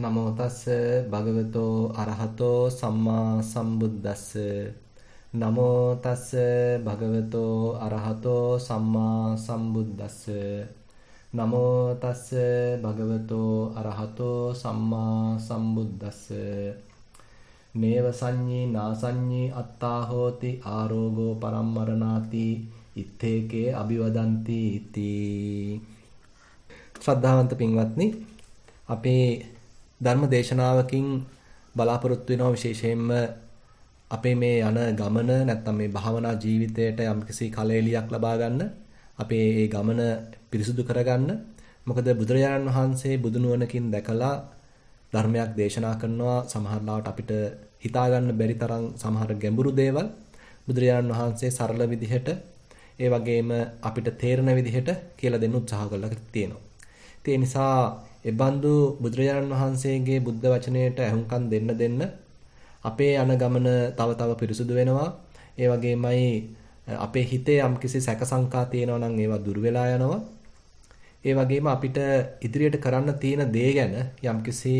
නමෝ තස්ස භගවතෝ අරහතෝ සම්මා සම්බුද්දස්ස නමෝ තස්ස භගවතෝ අරහතෝ සම්මා සම්බුද්දස්ස නමෝ තස්ස භගවතෝ අරහතෝ සම්මා සම්බුද්දස්ස නේව සංඤී නාසඤ්ඤී අත්තා හෝති ආරෝගෝ පරම්මරණාති ඉත්තේකේ අභිවදಂತಿ ඉති ශ්‍රද්ධාවන්ත පින්වත්නි අපේ ධර්ම දේශනාවකින් බලාපොරොත්තු වෙනවා විශේෂයෙන්ම අපේ මේ යන ගමන නැත්තම් මේ භාවනා ජීවිතයට යම්කිසි කලෙලියක් ලබා ගන්න අපේ ඒ ගමන පිරිසුදු කරගන්න මොකද බුදුරජාණන් වහන්සේ බුදුනුවණකින් දැකලා ධර්මයක් දේශනා කරනවා සමහරවිට අපිට හිතා ගන්න බැරි තරම් සමහර ගැඹුරු දේවල් බුදුරජාණන් වහන්සේ සරල විදිහට ඒ වගේම අපිට තේරෙන විදිහට කියලා දෙන්න උත්සාහ කළා තියෙනවා. ඒ නිසා ඒ බඳු බුදුරජාණන් වහන්සේගේ බුද්ධ වචනයට ඇහුම්කන් දෙන්න දෙන්න අපේ අනගමන තව තව පිරිසුදු වෙනවා. ඒ වගේමයි අපේ හිතේ යම්කිසි සැකසංකා තියෙනවා නම් ඒවා දුර වෙලා යනවා. ඒ වගේම අපිට ඉදිරියට කරන්න තියෙන දේ ගැන යම්කිසි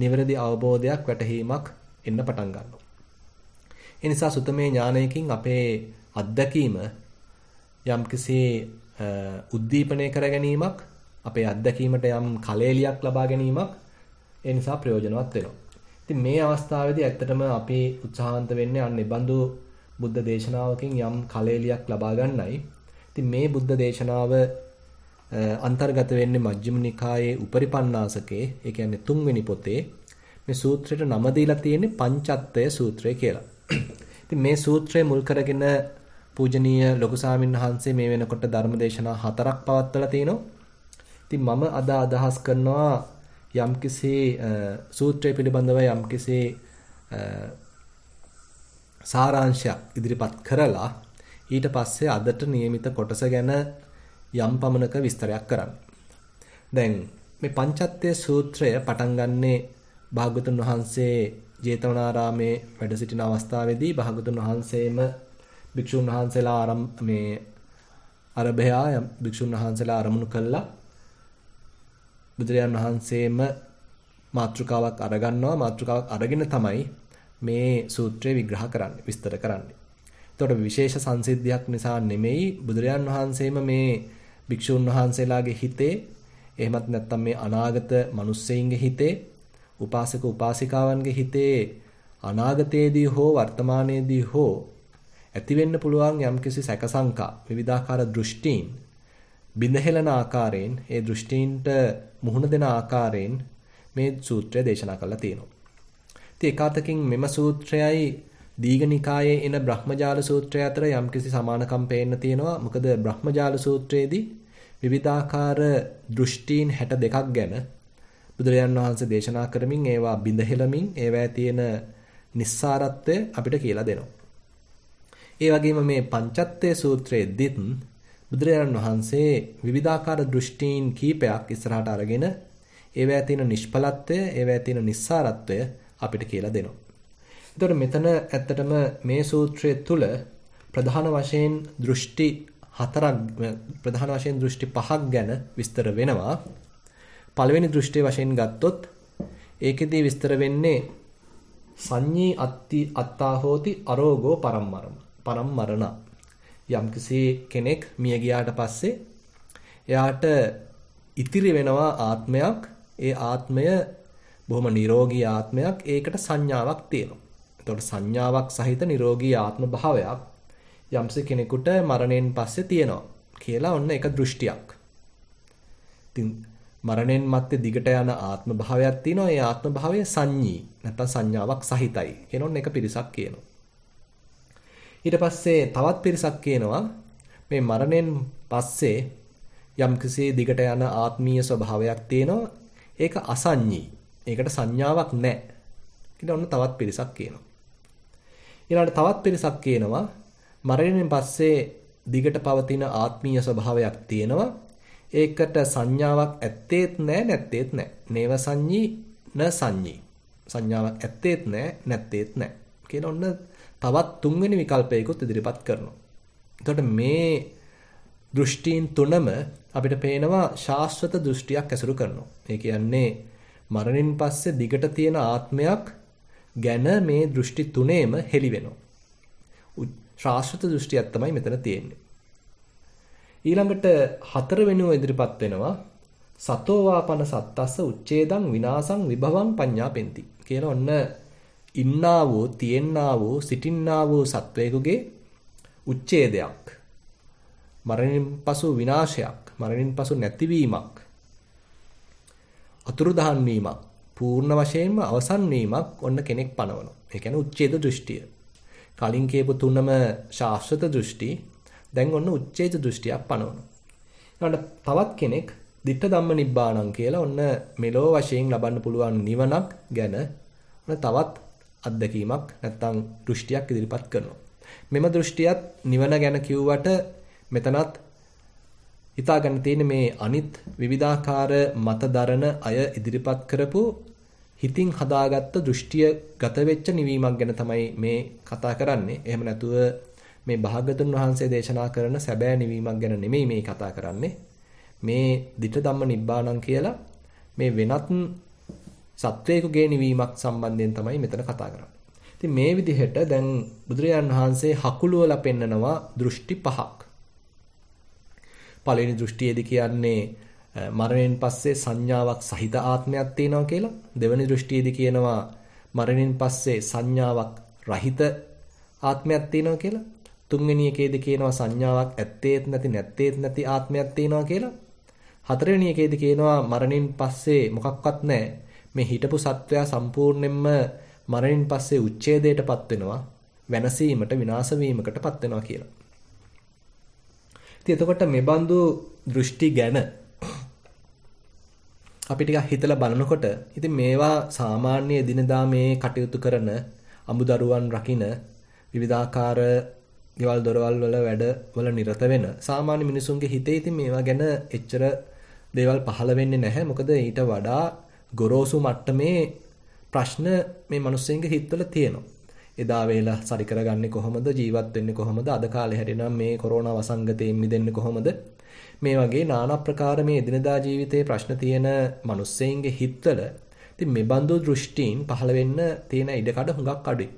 නිවැරදි අවබෝධයක් වැටහීමක් එන්න පටන් ගන්නවා. ඒ නිසා සුතමේ ඥානයකින් අපේ අත්දැකීම යම්කිසි උද්දීපනය කර ගැනීමක් අපේ අත්දැකීමට යම් කලෙලියක් ලබා ගැනීමක් ඒ නිසා ප්‍රයෝජනවත් වෙනවා. ඉතින් මේ අවස්ථාවේදී ඇත්තටම අපි උත්සාහන්ත වෙන්නේ අන්න බඳු බුද්ධ දේශනාවකින් යම් කලෙලියක් ලබා ගන්නයි. ඉතින් මේ බුද්ධ දේශනාව අන්තර්ගත වෙන්නේ මජ්ක්‍ධිම නිකායේ උපරිපන්නාසකේ, ඒ කියන්නේ තුන්වෙනි පොතේ මේ සූත්‍රයට නම දීලා තියෙන්නේ පංචත්තය සූත්‍රය කියලා. ඉතින් මේ සූත්‍රය මුල් කරගෙන පූජනීය ලොකු සාමින් වහන්සේ මේ වෙනකොට ධර්මදේශනා හතරක් පවත්වලා තිනවා. ඉතින් මම අද අදහස් කරනවා යම්කිසි සූත්‍රය පිළිබඳව යම්කිසි සාරාංශයක් ඉදිරිපත් කරලා ඊට පස්සේ අදට નિયમિત කොටස ගැන යම් පමණක විස්තරයක් කරන්න. දැන් මේ පංචත්තේ සූත්‍රය පටන් ගන්නේ භාගතුන් වහන්සේ ජේතවනාරාමේ වැඩ සිටින අවස්ථාවේදී භාගතුන් වහන්සේම භික්ෂුන් වහන්සේලා ආරම් මේ අරභයා භික්ෂුන් වහන්සේලා අරමුණු කළා බුදුරජාන් වහන්සේම මාත්‍රිකාවක් අරගන්නවා මාත්‍රිකාවක් අරගෙන තමයි මේ සූත්‍රය විග්‍රහ කරන්නේ විස්තර කරන්නේ. එතකොට විශේෂ සංසිද්ධියක් නිසා නෙමෙයි බුදුරජාන් වහන්සේම මේ භික්ෂුන් වහන්සේලාගේ හිතේ එහෙමත් නැත්නම් මේ අනාගත මිනිස්සෙයින්ගේ හිතේ උපාසක උපාසිකාවන්ගේ හිතේ අනාගතයේදී හෝ වර්තමානයේදී හෝ ඇතිවෙන්න පුළුවන් යම්කිසි සැකසංකා විවිධාකාර දෘෂ්ටීන් බිඳහෙළන ආකාරයෙන් ඒ දෘෂ්ටීන්ට මුහුණ දෙන ආකාරයෙන් මේ සූත්‍රය දේශනා කරලා තියෙනවා. ඉතින් එකාතකින් මෙම සූත්‍රයයි දීඝනිකායේ එන බ්‍රහ්මජාල සූත්‍රය අතර යම්කිසි සමානකම් පේන්න තියෙනවා. මොකද බ්‍රහ්මජාල සූත්‍රයේදී විවිධාකාර දෘෂ්ටීන් 62ක් ගැන බුදුරජාන් වහන්සේ දේශනා කරමින් ඒවා බිඳහෙළමින් ඒවැය තියෙන නිස්සාරත්වය අපිට කියලා දෙනවා. ඒ වගේම මේ පංචත්තේ සූත්‍රයේදීත් බුදුරජාණන් වහන්සේ විවිධාකාර දෘෂ්ටීන් කීපයක් ඉස්සරහට අරගෙන ඒවැය තියෙන නිෂ්පලත්වය, ඒවැය තියෙන නිස්සාරත්වය අපිට කියලා දෙනවා. එතකොට මෙතන ඇත්තටම මේ සූත්‍රයේ තුල ප්‍රධාන වශයෙන් දෘෂ්ටි හතරක් ප්‍රධාන වශයෙන් දෘෂ්ටි පහක් ගැන විස්තර වෙනවා. පළවෙනි දෘෂ්ටි වශයෙන් ගත්තොත් ඒකෙදී විස්තර වෙන්නේ සංඤී අත්ති අත්තා හෝති අරෝගෝ පරම්මරම පරම්මරණ යම්කිසි කෙනෙක් මිය ගියාට පස්සේ එයාට ඉතිරි වෙනවා ආත්මයක්. ඒ ආත්මය බොහොම නිරෝගී ආත්මයක්. ඒකට සංඥාවක් තියෙනවා. එතකොට සංඥාවක් සහිත නිරෝගී ආත්ම භාවයක් යම්සි කෙනෙකුට මරණයෙන් පස්සේ තියෙනවා කියලා ඔන්න එක දෘෂ්ටියක්. ඉතින් මරණයෙන් මත්තේ දිගට යන ආත්ම භාවයක් තියෙනවා. ඒ ආත්ම භාවය සංඤී නැත්නම් සංඥාවක් සහිතයි. කෙනොන් එක පිරිසක් කියනවා. ඊට පස්සේ තවත් පිරිසක් කියනවා මේ මරණයෙන් පස්සේ යම්කිසි දිගට යන ආත්මීය ස්වභාවයක් තියෙනවා. ඒක අසඤ්ඤී. ඒකට සංඥාවක් නැහැ. කියලා ඔන්න තවත් පිරිසක් කියනවා. ඊළඟට තවත් පිරිසක් කියනවා මරණයෙන් පස්සේ දිගට පවතින ආත්මීය ස්වභාවයක් තියෙනවා. ඒකට සංඥාවක් ඇත්තේත් නැහැ නැත්තේත් නැහැ. නේව සංඤී න සංඤී. සංඥාවක් ඇත්තේත් නැහැ නැත්තේත් නැහැ. කියලා ඔන්න තවත් තුන්වෙනි විකල්පයකුත් ඉදිරිපත් කරනවා. එතකොට මේ දෘෂ්ටීන් තුනම අපිට පේනවා ශාස්වත දෘෂ්ටියක් ඇසුරු කරනවා. ඒ කියන්නේ මරණින් පස්සේ දිගට තියෙන ආත්මයක් ගැන මේ දෘෂ්ටි තුනේම හෙළි වෙනවා. ශාස්වත දෘෂ්ටියක් තමයි මෙතන තියෙන්නේ. ඊළඟට හතරවෙනිව ඉදිරිපත් වෙනවා සතෝවාපන සත්තස්ස උච්ඡේදං විනාසං විභවං පඤ්ඤාපෙන්ති. කියන ඔන්න ඉන්නා වූ තියෙන්නා වූ සිටින්නා වූ සත්වයෙකුගේ උච්ඡේදයක් මරණින් පසු විනාශයක් මරණින් පසු නැතිවීමක් අතුරුදහන් වීමක් පූර්ණ වශයෙන්ම අවසන් වීමක් ඔන්න කෙනෙක් පනවනවා ඒ කියන්නේ උච්ඡේද දෘෂ්ටිය කලින් කියපු තුනම ශාස්ත්‍රත දෘෂ්ටි දැන් ඔන්න උච්ඡේද දෘෂ්ටියක් පනවනවා ඊළඟට තවත් කෙනෙක් ditta ධම්ම නිබ්බාණං කියලා ඔන්න මෙලෝ වශයෙන් ලබන්න පුළුවන් නිවනක් ගැන ඔන්න තවත් අත්දැකීමක් නැත්නම් දෘෂ්ටියක් ඉදිරිපත් කරනවා. මෙම දෘෂ්ටියත් නිවන ගැන කිව්වට මෙතනත් හිතාගන්න තියෙන්නේ මේ අනිත් විවිධාකාර මතදරන අය ඉදිරිපත් කරපු හිතින් හදාගත්ත දෘෂ්ටිය ගත වෙච්ච නිවීමක් ගැන තමයි මේ කතා කරන්නේ. එහෙම නැතුව මේ භාගතුන් වහන්සේ දේශනා කරන සැබෑ නිවීමක් ගැන නෙමෙයි මේ කතා කරන්නේ. මේ ditta ධම්ම නිබ්බාණං කියලා මේ වෙනත් සත්වේකුගේ නිවීමක් සම්බන්ධයෙන් තමයි මෙතන කතා කරන්නේ. ඉතින් මේ විදිහට දැන් බුදුරජාන් වහන්සේ හකුළුවලා පෙන්නනවා දෘෂ්ටි පහක්. පළවෙනි දෘෂ්ටියේදී කියන්නේ මරණයෙන් පස්සේ සංඥාවක් සහිත ආත්මයක් තියෙනවා කියලා. දෙවෙනි දෘෂ්ටියේදී කියනවා මරණයෙන් පස්සේ සංඥාවක් රහිත ආත්මයක් තියෙනවා කියලා. තුන්වෙනි එකේදී කියනවා සංඥාවක් ඇත්තේත් නැති නැත්තේත් නැති ආත්මයක් තියෙනවා කියලා. හතරවෙනි එකේදී කියනවා මරණයෙන් පස්සේ මොකක්වත් නැහැ. මේ හිටපු සත්වයා සම්පූර්ණයෙන්ම මරණින් පස්සේ උච්ඡේදයටපත් වෙනවා වෙනසීමට විනාශ වීමකටපත් වෙනවා කියලා. ඉතින් එතකොට මේ බඳු දෘෂ්ටි ගැන අපි ටිකක් හිතලා බලනකොට ඉතින් මේවා සාමාන්‍ය එදිනදා මේ කටයුතු කරන අමුදරුවන් රකින විවිධාකාර ගෙවල් දොරවල් වල වැඩවල නිරත වෙන සාමාන්‍ය මිනිසුන්ගේ හිතේ ඉතින් මේවා ගැන එච්චර දේවල් පහළ වෙන්නේ නැහැ මොකද ඊට වඩා ගොරෝසු මට්ටමේ ප්‍රශ්න මේ මිනිස්සුන්ගේ හිතවල තියෙනවා. එදා වේලා සරි කරගන්නේ කොහොමද ජීවත් වෙන්නේ කොහොමද අද කාලේ හැටිනම් මේ කොරෝනා වසංගතයෙන් මිදෙන්නේ කොහොමද මේ වගේ নানা ප්‍රකාර මේ එදිනදා ජීවිතයේ ප්‍රශ්න තියෙන මිනිස්සුන්ගේ හිතවල ඉතින් මේ බඳු දෘෂ්ටීන් පහළ වෙන්න තියෙන ඉඩකඩ හුඟක් අඩුයි.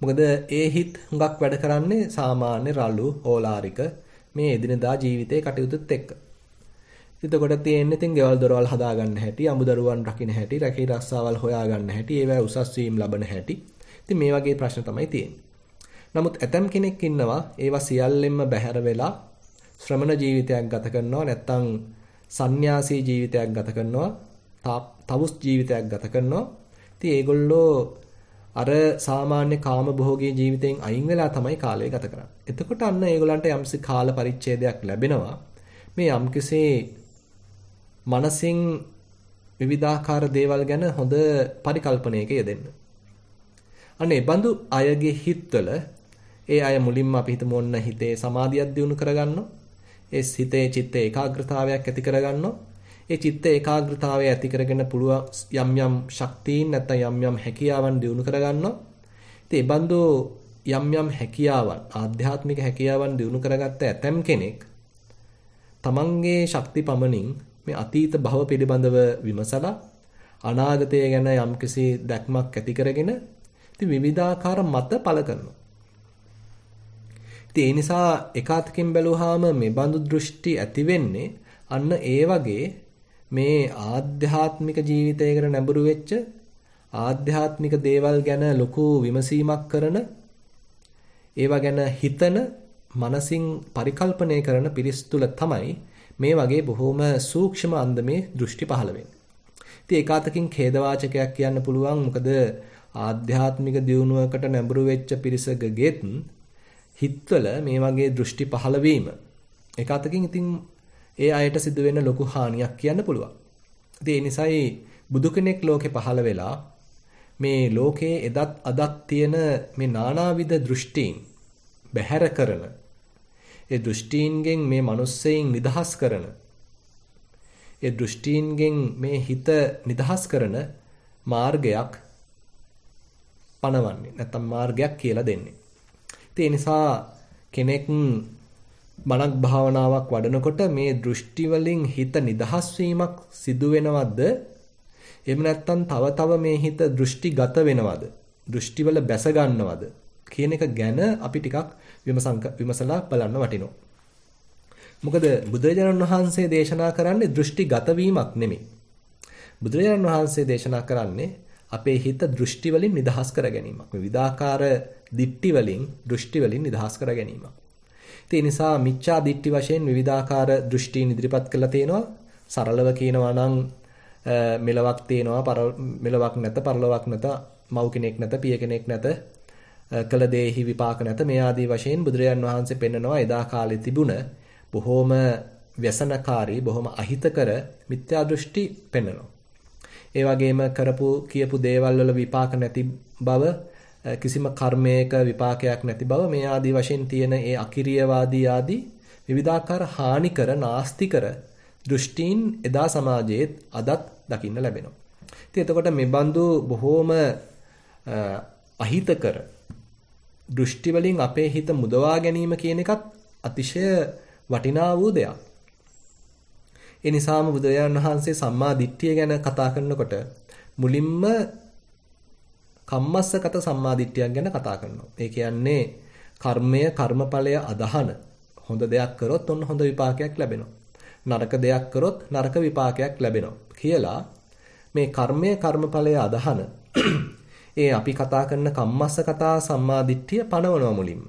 මොකද ඒ හිත් හුඟක් වැඩ කරන්නේ සාමාන්‍ය රළු ඕලාරික මේ එදිනදා ජීවිතයේ කටයුතුත් එක්ක. එතකොට තියෙන්නේ ඉතින් ගෙවල් දොරවල් හදාගන්න හැටි, අමුදරුවන් රකින්න හැටි, රැකී රස්සාවල් හොයාගන්න හැටි, ඒවැ උසස් වීම ලබන හැටි. ඉතින් මේ වගේ ප්‍රශ්න තමයි තියෙන්නේ. නමුත් ඇතම් කෙනෙක් ඉන්නවා ඒවා සියල්ලෙන්ම බැහැර වෙලා ශ්‍රමණ ජීවිතයක් ගත කරනවා නැත්නම් සංന്യാසී ජීවිතයක් ගත කරනවා තවුස් ජීවිතයක් ගත කරනවා ඉතින් ඒගොල්ලෝ අර සාමාන්‍ය කාම භෝගී ජීවිතයෙන් අයින් වෙලා තමයි කාලය ගත කරන්නේ. එතකොට අන්න ඒගොල්ලන්ට යම්සි කාල පරිච්ඡේදයක් ලැබෙනවා. මේ යම්කිසි මනසින් විවිධාකාර දේවල් ගැන හොඳ පරිකල්පනයක යෙදෙන්න. අනේ බඳු අයගේ හිත්වල ඒ අය මුලින්ම අපි හිතමු ඔන්න හිතේ සමාධියක් දියුණු කරගන්නෝ. ඒ හිතේ චිත්ත ඒකාග්‍රතාවයක් ඇති කරගන්නෝ. ඒ චිත්ත ඒකාග්‍රතාවය ඇති කරගෙන පුළුවන් යම් යම් ශක්තියින් නැත්නම් යම් යම් හැකියාවන් දියුණු කරගන්නෝ. ඉතින් ඒ බඳු යම් යම් හැකියාවන් ආධ්‍යාත්මික හැකියාවන් දියුණු කරගත්ත ඇතම් කෙනෙක් තමන්ගේ ශක්ති පමණින් මේ අතීත භව පිළිබඳව විමසලා අනාගතය ගැන යම්කිසි දැක්මක් ඇති කරගෙන ඉතින් විවිධාකාර මත පළ කරනවා. ඉතින් ඒ නිසා එකාතකින් බැලුවාම මේ බඳු දෘෂ්ටි ඇති වෙන්නේ අන්න ඒ වගේ මේ ආධ්‍යාත්මික ජීවිතයකට නැඹුරු වෙච්ච ආධ්‍යාත්මික දේවල් ගැන ලොකු විමසීමක් කරන ඒවා ගැන හිතන මනසින් පරිකල්පනය කරන පිරිස් තුල තමයි මේ වගේ බොහොම සූක්ෂම අන්දමේ දෘෂ්ටි පහළ වෙන්නේ. ඉතින් ඒකාතකින් ඛේදවාචකයක් කියන්න පුළුවන් මොකද ආධ්‍යාත්මික දියුණුවකට නැඹුරු වෙච්ච පිරිසකගෙත් හිත්වල මේ වගේ දෘෂ්ටි පහළ වීම ඒකාතකින් ඉතින් ඒ අයට සිදු වෙන ලොකු හානියක් කියන්න පුළුවන්. ඉතින් ඒ නිසායි බුදු කෙනෙක් ලෝකේ පහළ වෙලා මේ ලෝකයේ එදත් අදත් තියෙන මේ නානාවිධ දෘෂ්ටීන් බැහැර කරන ඒ දෘෂ්ටීන්ගෙන් මේ මිනිස්සෙයින් නිදහස් කරන ඒ දෘෂ්ටීන්ගෙන් මේ හිත නිදහස් කරන මාර්ගයක් පනවන්නේ නැත්තම් මාර්ගයක් කියලා දෙන්නේ. ඉතින් ඒ නිසා කෙනෙක් මනක් භාවනාවක් වඩනකොට මේ දෘෂ්ටි වලින් හිත නිදහස් වීමක් සිදු වෙනවද? එහෙම නැත්නම් තව තව මේ හිත දෘෂ්ටිගත වෙනවද? දෘෂ්ටි වල බැස ගන්නවද? කියන එක ගැන අපි ටිකක් විමසලා බලන්න වටිනවා. මොකද බුදුරජාණන් වහන්සේ දේශනා කරන්නේ දෘෂ්ටිගත වීමක් නෙමෙයි. බුදුරජාණන් වහන්සේ දේශනා කරන්නේ අපේ හිත දෘෂ්ටි වලින් නිදහස් කර ගැනීමක්. මේ විදාකාර දිට්ටි වලින් දෘෂ්ටි වලින් නිදහස් කර ගැනීමක්. ඒ නිසා මිච්ඡා දිට්ටි වශයෙන් විවිධාකාර දෘෂ්ටි ඉදිරිපත් කළා තේනවා. සරලව කියනවා නම් මෙලවක් තේනවා, මෙලවක් නැත, පරලොවක් නැත, මව් කෙනෙක් නැත, පිය කෙනෙක් නැත, කළ දේහි විපාක නැත මේ ආදී වශයෙන් බුදුරජාන් වහන්සේ පෙන්නනවා එදා කාලේ තිබුණ බොහෝම ව්‍යසනකාරී බොහොම අහිතකර මිත්‍යා දෘෂ්ටි පෙන්නනවා. ඒ වගේම කරපු කියපු දේවල් වල විපාක නැති බව කිසිම කර්මයක විපාකයක් නැති බව මේ ආදී වශයෙන් තියෙන ඒ අකිරියවාදී ආදී විවිධාකාර හානිකර නාස්තිකර දෘෂ්ටීන් එදා සමාජයේ අදත් දකින්න ලැබෙනවා. ඉතින් එතකොට මේ බඳු බොහෝම අහිතකර දෘෂ්ටි වලින් අපේ හිත මුදවා ගැනීම කියන එකත් අතිශය වටිනා වූ දෙයක්. ඒ නිසාම බුදුරජාණන් වහන්සේ සම්මා දිට්ඨිය ගැන කතා කරනකොට මුලින්ම කම්මස්සගත සම්මා දිට්ඨියක් ගැන කතා කරනවා. ඒ කියන්නේ කර්මය කර්මඵලය අදහන හොඳ දෙයක් කරොත් ඔන්න හොඳ විපාකයක් ලැබෙනවා. නරක දෙයක් කරොත් නරක විපාකයක් ලැබෙනවා කියලා මේ කර්මය කර්මඵලය අදහන ඒ අපි කතා කරන කම්මස්ස කතා සම්මාදිට්ඨිය පනවනවා මුලින්ම.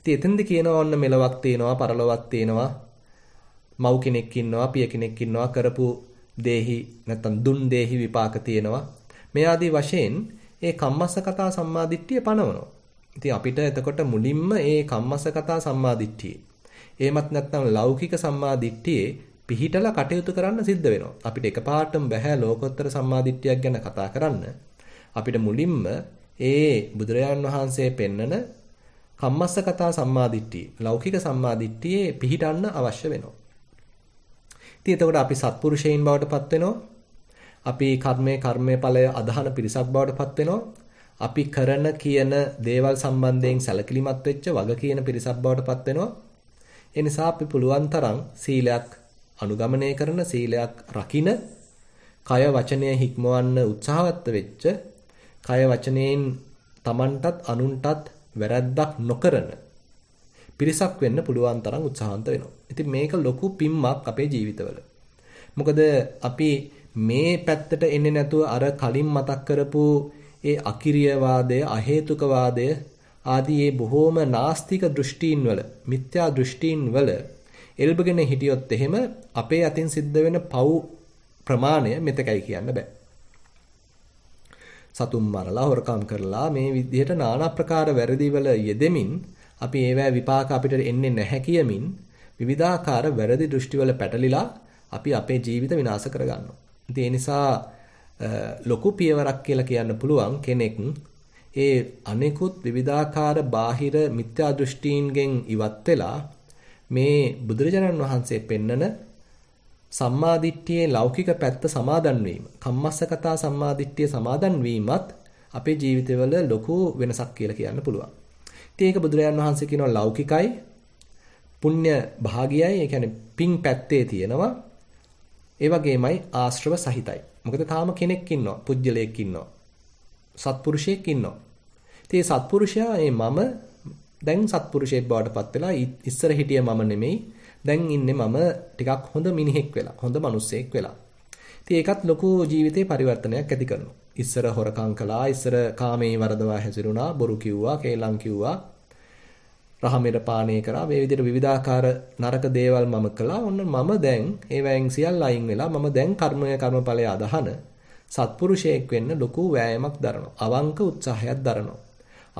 ඉතින් එතෙන්ද කියනවා ඔන්න මෙලවක් තියෙනවා, පරලොවක් තියෙනවා. මව් කෙනෙක් ඉන්නවා, පිය කෙනෙක් ඉන්නවා, කරපු දේහි නැත්තම් දුන් දේහි විපාක තියෙනවා. මේ ආදී වශයෙන් ඒ කම්මස්ස කතා සම්මාදිට්ඨිය පනවනවා. ඉතින් අපිට එතකොට මුලින්ම ඒ කම්මස කතා සම්මාදිට්ඨියේ එහෙමත් නැත්නම් ලෞකික සම්මාදිට්ඨියේ පිහිටලා කටයුතු කරන්න සිද්ධ වෙනවා. අපිට එකපාරටම බෑ ලෝකෝත්තර සම්මාදිට්ඨියක් ගැන කතා කරන්න. අපිට මුලින්ම ඒ බුදුරජාන් වහන්සේ පෙන්නන කම්මස්ස කතා සම්මාදිට්ඨිය ලෞකික සම්මාදිට්ඨියේ පිහිටන්න අවශ්‍ය වෙනවා. ඉතින් එතකොට අපි සත්පුරුෂයන් බවට පත් වෙනවා. අපි කර්මයේ කර්මයේ ඵලය අදහන පිරිසක් බවට පත් වෙනවා. අපි කරන කියන දේවල් සම්බන්ධයෙන් සැලකිලිමත් වෙච්ච වග කියන පිරිසක් බවට පත් වෙනවා. ඒ නිසා අපි පුළුවන් තරම් සීලයක් අනුගමනය කරන සීලයක් රකින කය වචනය හික්මවන්න උත්සාහවත් වෙච්ච කය වචනයෙන් Tamanටත් අනුන්ටත් වැරැද්දක් නොකරන පිරිසක් වෙන්න පුළුවන් තරම් උත්සාහන්ත වෙනවා. ඉතින් මේක ලොකු පිම්මක් අපේ ජීවිතවල. මොකද අපි මේ පැත්තට එන්නේ නැතුව අර කලින් මතක් කරපු ඒ අකිරියවාදය, අහේතුකවාදය ආදී මේ බොහෝම නාස්තික දෘෂ්ටීන් වල, මිත්‍යා දෘෂ්ටීන් වල එල්බගෙන හිටියොත් එහෙම අපේ අතින් සිද්ධ වෙන පව් ප්‍රමාණය මෙතකයි කියන්න බෑ. සතුම් මරලා හොරකම් කරලා මේ විදිහට নানা ප්‍රකාර වැරදිවල යෙදෙමින් අපි ඒවැ විපාක අපිට එන්නේ නැහැ කියමින් විවිධාකාර වැරදි දෘෂ්ටිවල පැටලිලා අපි අපේ ජීවිත විනාශ කරගන්නවා. ඉතින් ඒ නිසා ලොකු පියවරක් කියලා කියන්න පුළුවන් කෙනෙක් ඒ අනෙකුත් විවිධාකාර බාහිර මිත්‍යා දෘෂ්ටීන්ගෙන් ඉවත් වෙලා මේ බුදුරජාණන් වහන්සේ පෙන්නන සම්මාදිට්ඨියේ ලෞකික පැත්ත සමාදන් වීම, කම්මස්සකතා සම්මාදිට්ඨිය සමාදන් වීමත් අපේ ජීවිතවල ලොකු වෙනසක් කියලා කියන්න පුළුවන්. ඉතින් ඒක බුදුරජාන් වහන්සේ කියනවා ලෞකිකයි, පුණ්‍ය භාගියයි, ඒ කියන්නේ පිං පැත්තේ තියෙනවා. ඒ වගේමයි ආශ්‍රව සහිතයි. මොකද තාම කෙනෙක් ඉන්නවා, පුජ්‍යලයක් ඉන්නවා. සත්පුරුෂයෙක් ඉන්නවා. ඉතින් සත්පුරුෂයා මේ මම දැන් සත්පුරුෂයෙක් බවට පත් වෙලා ඉස්සර හිටිය මම නෙමෙයි දැන් ඉන්නේ මම ටිකක් හොඳ මිනිහෙක් වෙලා, හොඳ මිනිස්සෙක් වෙලා. ඉතින් ඒකත් ලොකු ජීවිතේ පරිවර්තනයක් ඇති කරනවා. ඉස්සර හොරකම් කළා, ඉස්සර කාමයේ වරදවා හැසිරුණා, බොරු කිව්වා, කේලම් කිව්වා, රහමෙර පානය කරා මේ විදිහට විවිධාකාර නරක දේවල් මම කළා. ඔන්න මම දැන් ඒවැයින් සියල්ල අයින් වෙලා මම දැන් කර්මය කර්මඵලය අදහන සත්පුරුෂයෙක් වෙන්න ලොකු වෑයමක් දරනවා. අවංක උත්සාහයක් දරනවා.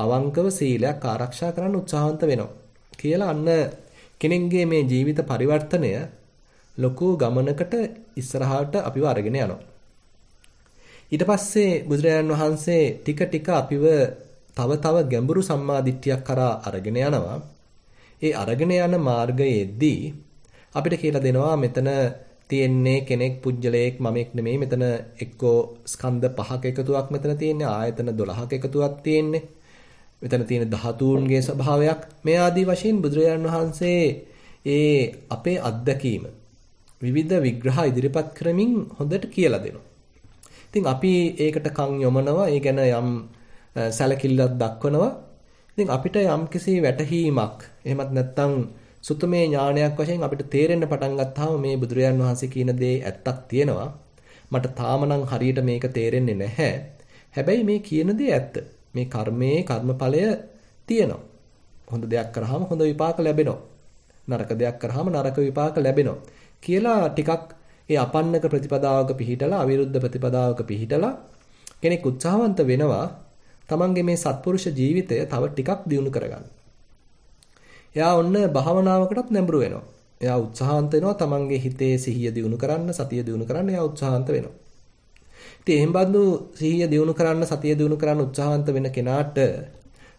අවංකව සීලයක් ආරක්ෂා කරන්න උත්සාහන්ත වෙනවා. කියලා අන්න කෙනෙක්ගේ මේ ජීවිත පරිවර්තනය ලොකු ගමනකට ඉස්සරහාට අපිව අරගෙන යනවා. ඊට පස්සේ බුදුරජාණන් වහන්සේ ටික ටික අපිව තව තව ගැඹුරු සම්මාදිට්ඨියක් කරා අරගෙන යනවා. ඒ අරගෙන යන මාර්ගයේදී අපිට කියලා දෙනවා මෙතන තියෙන්නේ කෙනෙක් පුජ්‍යලයක් මමෙක් නෙමෙයි මෙතන එක්කෝ ස්කන්ධ පහක එකතුවක් මෙතන තියෙන්නේ ආයතන 12ක එකතුවක් තියෙන්නේ මෙතන තියෙන ධාතුන්ගේ ස්වභාවයක් මේ ආදී වශයෙන් බුදුරජාණන් වහන්සේ ඒ අපේ අත්දැකීම විවිධ විග්‍රහ ඉදිරිපත් කරමින් හොඳට කියලා දෙනවා. ඉතින් අපි ඒකට කන් යොමනවා, ඒ ගැන යම් සැලකිල්ලක් දක්වනවා. ඉතින් අපිට යම්කිසි වැටහීමක්, එහෙමත් නැත්නම් සුතමේ ඥානයක් වශයෙන් අපිට තේරෙන්න පටන් ගත්තාම මේ බුදුරජාන් වහන්සේ කියන දේ ඇත්තක් තියෙනවා. මට තාමනම් හරියට මේක තේරෙන්නේ නැහැ. හැබැයි මේ කියන දේ ඇත්ත. මේ කර්මයේ කර්මඵලය තියෙනවා. හොඳ දෙයක් කරාම හොඳ විපාක ලැබෙනවා. නරක දෙයක් කරාම නරක විපාක ලැබෙනවා. කියලා ටිකක් ඒ අපන්නක ප්‍රතිපදාවක පිහිටලා අවිරුද්ධ ප්‍රතිපදාවක පිහිටලා කෙනෙක් උත්සාහවන්ත වෙනවා තමන්ගේ මේ සත්පුරුෂ ජීවිතය තව ටිකක් දියුණු කරගන්න. එයා ඔන්න භාවනාවකටත් නැඹුරු වෙනවා. එයා උත්සාහන්ත වෙනවා තමන්ගේ හිතේ සිහිය දියුණු කරන්න, සතිය දියුණු කරන්න එයා උත්සාහන්ත වෙනවා. ඉතින් එහෙන් බඳු සිහිය දියුණු කරන්න සතිය දියුණු කරන්න උත්සාහවන්ත වෙන කෙනාට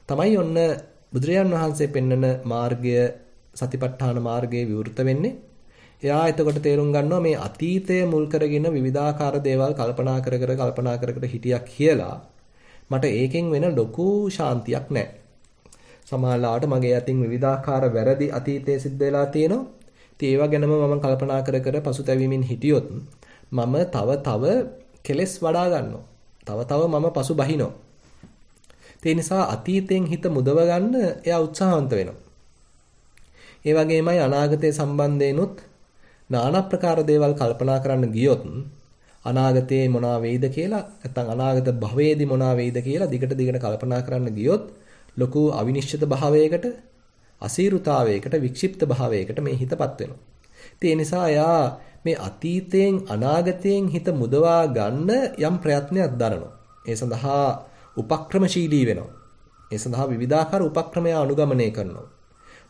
තමයි ඔන්න බුදුරජාන් වහන්සේ පෙන්වන මාර්ගය සතිපට්ඨාන මාර්ගයේ විවෘත වෙන්නේ. එයා එතකොට තේරුම් ගන්නවා මේ අතීතය මුල් කරගෙන විවිධාකාර දේවල් කල්පනා කර කර කල්පනා කර කර හිටියක් කියලා මට ඒකෙන් වෙන ලොකු ශාන්තියක් නැහැ. සමහරවිට මගේ අතින් විවිධාකාර වැරදි අතීතයේ සිද්ධ වෙලා තියෙනවා. ඉතින් ඒවා ගැනම මම කල්පනා කර කර පසුතැවීමෙන් හිටියොත් මම තව තව කෙලස් වඩා ගන්නවා. තව තව මම පසු බහිනවා. ඒ නිසා අතීතයෙන් හිත මුදව ගන්න එයා උත්සාහවන්ත වෙනවා. ඒ වගේමයි අනාගතය සම්බන්ධයෙන්ුත් নানা ප්‍රකාර දේවල් කල්පනා කරන්න ගියොත් අනාගතයේ මොනවා වෙයිද කියලා නැත්නම් අනාගත භවයේදී මොනවා වෙයිද කියලා දිගට දිගට කල්පනා කරන්න ගියොත් ලොකු අවිනිශ්චිත භාවයකට අසීරුතාවයකට වික්ෂිප්ත භාවයකට මේ හිතපත් වෙනවා. ඉතින් ඒ නිසා එයා මේ අතීතයෙන් අනාගතයෙන් හිත මුදවා ගන්න යම් ප්‍රයත්නයක් දරනවා. ඒ සඳහා උපක්‍රමශීලී වෙනවා. ඒ සඳහා විවිධාකාර උපක්‍රමය අනුගමනය කරනවා.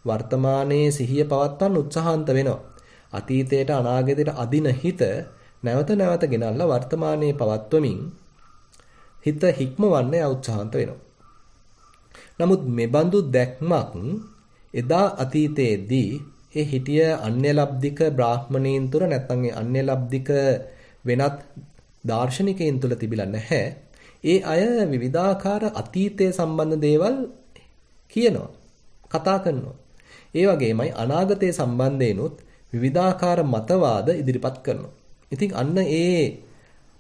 වර්තමානයේ සිහිය පවත්වන්න උත්සාහන්ත වෙනවා. අතීතයට අනාගතයට අදින හිත නැවත නැවත ගෙනල්ලා වර්තමානයේ පවත්වමින් හිත හික්මවන්න උත්සාහන්ත වෙනවා. නමුත් මෙබඳු දැක්මක් එදා අතීතයේදී ඒ හිටිය අන්‍ය ලබ්ධික බ්‍රාහ්මණීන් තුර නැත්නම් ඒ අන්‍ය ලබ්ධික වෙනත් දාර්ශනිකයන් තුල තිබිලා නැහැ. ඒ අය විවිධාකාර අතීතය සම්බන්ධ දේවල් කියනවා. කතා කරනවා. ඒ වගේමයි අනාගතය සම්බන්ධයෙන්ුත් විවිධාකාර මතවාද ඉදිරිපත් කරනවා. ඉතින් අන්න ඒ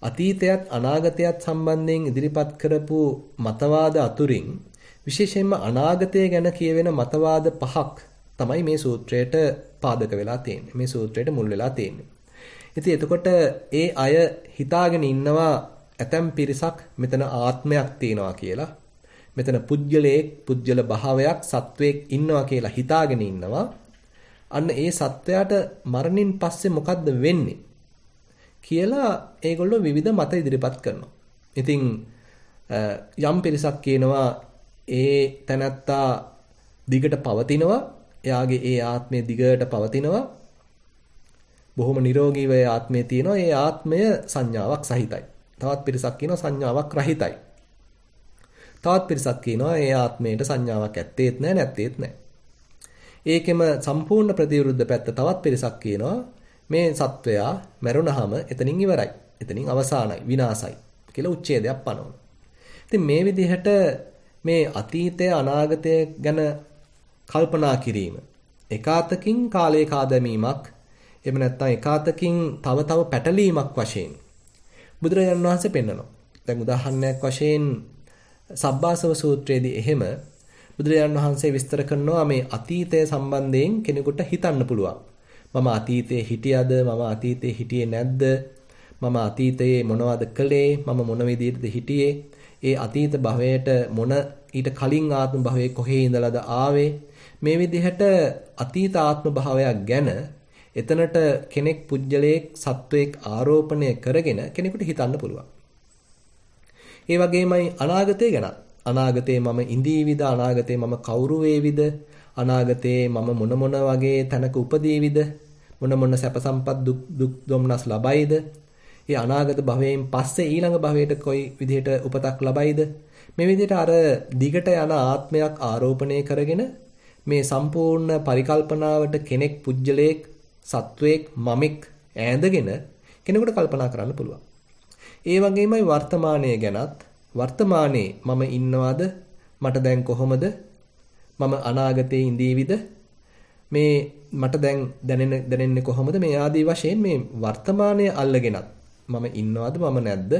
අතීතයත් අනාගතයත් සම්බන්ධයෙන් ඉදිරිපත් කරපු මතවාද අතුරින් විශේෂයෙන්ම අනාගතය ගැන කියවෙන මතවාද පහක් තමයි මේ සූත්‍රයට පාදක වෙලා තියෙන්නේ. මේ සූත්‍රයට මුල් වෙලා තියෙන්නේ. ඉතින් එතකොට ඒ අය හිතාගෙන ඉන්නවා ඇතම් පිරිසක් මෙතන ආත්මයක් තියෙනවා කියලා. මෙතන පුජ්‍යලයක්, පුජ්‍යල භාවයක්, සත්වයක් ඉන්නවා කියලා හිතාගෙන ඉන්නවා. අන්න ඒ සත්වයාට මරණින් පස්සේ මොකද්ද වෙන්නේ කියලා ඒගොල්ලෝ විවිධ මත ඉදිරිපත් කරනවා. ඉතින් යම් පිරිසක් කියනවා ඒ තැනත්තා දිගට පවතිනවා එයාගේ ඒ ආත්මය දිගට පවතිනවා. බොහොම නිරෝගීව ඒ ආත්මය තියෙනවා. ඒ ආත්මය සංඥාවක් සහිතයි. තවත් පිරිසක් කියනවා සංඥාවක් රහිතයි. තවත් පිරිසක් කියනවා ඒ ආත්මයට සංඥාවක් ඇත්තේත් නැහැ නැත්තේත් නැහැ. ඒකෙම සම්පූර්ණ ප්‍රතිවිරුද්ධ පැත්ත තවත් පිරිසක් කියනවා මේ සත්වයා මැරුණාම එතනින් ඉවරයි. එතනින් අවසానයි විනාසයි කියලා උච්ඡේදයක් පනවනවා. ඉතින් මේ විදිහට මේ අතීතය අනාගතය ගැන කල්පනා කිරීම. එකාතකින් කාලය කා දැමීමක් එහෙම නැත්නම් එකාතකින් තව තව පැටලීමක් වශයෙන් බුදුරජාණන් වහන්සේ පෙන්වනවා. දැන් උදාහරණයක් වශයෙන් සබ්බාසව සූත්‍රයේදී එහෙම බුදුරජාණන් වහන්සේ විස්තර කරනවා මේ අතීතය සම්බන්ධයෙන් කෙනෙකුට හිතන්න පුළුවන්. මම අතීතයේ හිටියද මම අතීතයේ හිටියේ නැද්ද මම අතීතයේ මොනවද කළේ මම මොන විදිහටද හිටියේ ඒ අතීත භවයට මොන ඊට කලින් ආත්ම භවයේ කොහේ ඉඳලාද ආවේ මේ විදිහට අතීත ආත්ම භාවයක් ගැන එතනට කෙනෙක් පුජ්‍යලයක් සත්වයක් ආරෝපණය කරගෙන කෙනෙකුට හිතන්න පුළුවන්. ඒ වගේමයි අනාගතය ගැන. අනාගතේ මම ඉඳීවිද අනාගතේ මම කවුරු වේවිද අනාගතේ මම මොන මොන වගේ තැනක උපදීවිද මොන මොන සැප සම්පත් දුක් දුක් දුම්නස් ලබයිද ඒ අනාගත භවයෙන් පස්සේ ඊළඟ භවයට කොයි විදිහට උපතක් ලබයිද මේ විදිහට අර දිගට යන ආත්මයක් ආරෝපණය කරගෙන මේ සම්පූර්ණ පරිකල්පනාවට කෙනෙක් පුජ්‍යලයක් සත්වයක් මමෙක් ඈඳගෙන කෙනෙකුට කල්පනා කරන්න පුළුවන්. ඒ වගේමයි වර්තමානය ගැනත් වර්තමානයේ මම ඉන්නවද මට දැන් කොහොමද මම අනාගතයේ ඉඳීවිද මේ මට දැන් දැනෙන දැනෙන්නේ කොහොමද මේ ආදී වශයෙන් මේ වර්තමානය අල්ලගෙනත් මම ඉන්නවද මම නැද්ද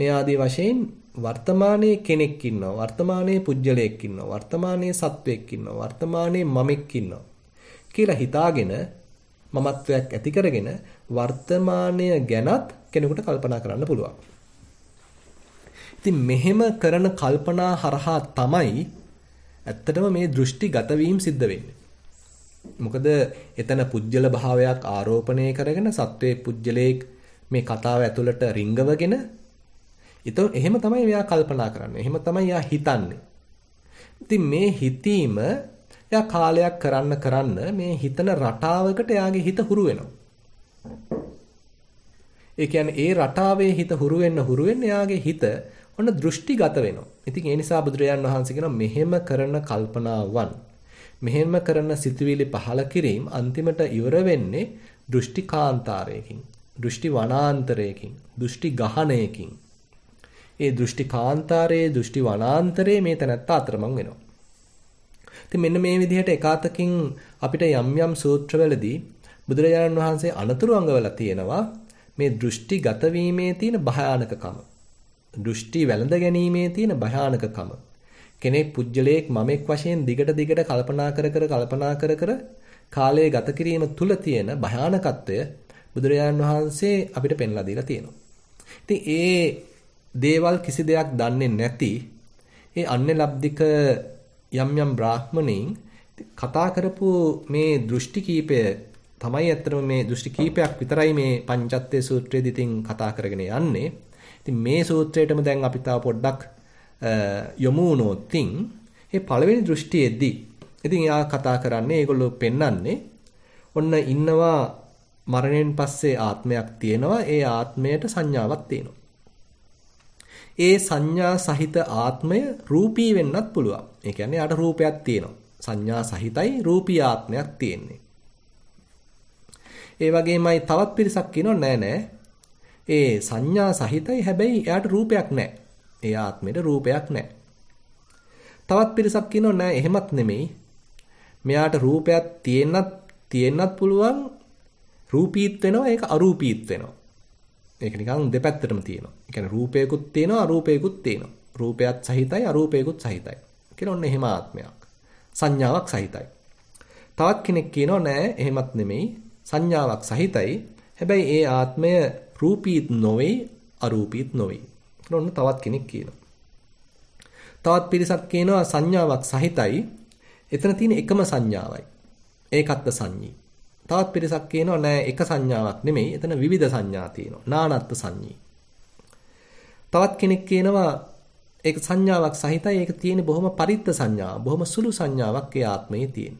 මේ ආදී වශයෙන් වර්තමානයේ කෙනෙක් ඉන්නවා වර්තමානයේ පුජ්‍යලයක් ඉන්නවා වර්තමානයේ සත්වයක් ඉන්නවා වර්තමානයේ මමෙක් ඉන්නවා කියලා හිතාගෙන මමත්වයක් ඇති කරගෙන වර්තමානය ගැනත් කෙනෙකුට කල්පනා කරන්න පුළුවන්. ඉතින් මෙහෙම කරන කල්පනා හරහා තමයි ඇත්තටම මේ දෘෂ්ටිගත වීම සිද්ධ වෙන්නේ. මොකද එතන පුජ්‍යල භාවයක් ආරෝපණය කරගෙන සත්වයේ පුජ්‍යලයේ මේ කතාව ඇතුළට රිංගවගෙන ඒතො එහෙම තමයි එයා කල්පනා කරන්නේ. එහෙම තමයි එයා හිතන්නේ. ඉතින් මේ හිතීම එයා කාලයක් කරන්න කරන්න මේ හිතන රටාවකට එයාගේ හිත හුරු වෙනවා. ඒ කියන්නේ ඒ රටාවේ හිත හුරු වෙන්න හුරු වෙන්න එයාගේ හිත ඔන්න දෘෂ්ටිගත වෙනවා. ඉතින් ඒ නිසා බුදුරජාන් වහන්සේ කියනවා මෙහෙම කරන කල්පනාවන් මෙහෙම කරන සිතුවිලි පහල කිරීම අන්තිමට ඉවර වෙන්නේ දෘෂ්ටි කාන්තාරයකින්, දෘෂ්ටි වනාන්තරයකින්, දෘෂ්ටි ගහණයකින්. ඒ දෘෂ්ටි කාන්තාරයේ දෘෂ්ටි වනාන්තරයේ මේ තැනත්ත අතරමං වෙනවා. ඉතින් මෙන්න මේ විදිහට එකාතකින් අපිට යම් යම් සූත්‍රවලදී බුදුරජාණන් වහන්සේ අනතුරු අඟවලා තියෙනවා මේ දෘෂ්ටි ගත වීමේ තියෙන භයානකකම. දෘෂ්ටි වැළඳ ගැනීමේ තියෙන භයානකකම. කෙනෙක් පුජ්‍යලයක් මමෙක් වශයෙන් දිගට දිගට කල්පනා කර කර කල්පනා කර කර කාලය ගත කිරීම තුල තියෙන භයානකත්වය බුදුරජාණන් වහන්සේ අපිට පෙන්ලා දීලා තියෙනවා. ඉතින් ඒ දේවල් කිසි දෙයක් දන්නේ නැති ඒ අන්‍යලබ්ධික යම් යම් බ්‍රාහමණයින් කතා කරපු මේ දෘෂ්ටි කීපය තමයි ඇත්තටම මේ දෘෂ්ටි කීපයක් විතරයි මේ පංචත්තේ සූත්‍රයේදී තින් කතා කරගෙන යන්නේ. ඉතින් මේ සූත්‍රයටම දැන් අපි තාම පොඩ්ඩක් යොමු වුණොත් තින් මේ පළවෙනි දෘෂ්ටියේදී ඉතින් එයා කතා කරන්නේ ඒගොල්ලෝ පෙන්වන්නේ ඔන්න ඉන්නවා මරණයෙන් පස්සේ ආත්මයක් තියෙනවා ඒ ආත්මයට සංඥාවක් තියෙනවා ඒ සංඥා සහිත ආත්මය රූපී වෙන්නත් පුළුවන්. ඒ කියන්නේ යාට රූපයක් තියෙනවා. සංඥා සහිතයි රූපී ආත්මයක් තියෙන්නේ. ඒ වගේමයි තවත් පිරිසක් කියනවා නෑ නෑ. ඒ සංඥා සහිතයි හැබැයි යාට රූපයක් නෑ. ඒ ආත්මෙට රූපයක් නෑ. තවත් පිරිසක් කියනවා නෑ එහෙමත් නෙමෙයි. මෙයාට රූපයක් තියෙන්නත් තියෙන්නත් පුළුවන් රූපීත් වෙනවා ඒක අරූපීත් වෙනවා. ඒක නිකන් දෙපැත්තටම තියෙනවා. ඒ කියන්නේ රූපේකුත් තියෙනවා අරූපේකුත් තියෙනවා. රූපයත් සහිතයි අරූපේකුත් සහිතයි. කියලා ඔන්න එහෙම ආත්මයක්. සංඥාවක් සහිතයි. තවත් කෙනෙක් කියනවා නෑ එහෙමත් නෙමෙයි. සංඥාවක් සහිතයි. හැබැයි ඒ ආත්මය රූපීත් නොවේ අරූපීත් නොවේ. කියලා ඔන්න තවත් කෙනෙක් කියනවා. තවත් පිරිසක් කියනවා සංඥාවක් සහිතයි. එතන තියෙන එකම සංඥාවයි. ඒකත්ත සංඥා. තවත් පිරිසක් කියනවා නෑ එක සංඥාවක් නෙමෙයි එතන විවිධ සංඥා තියෙනවා. නානත්ත් සංඤී. තවත් කෙනෙක් කියනවා ඒක සංඥාවක් සහිතයි ඒක තියෙන බොහොම පරිත්ත සංඥා බොහොම සුළු සංඥාවක් ඒ ආත්මයේ තියෙන.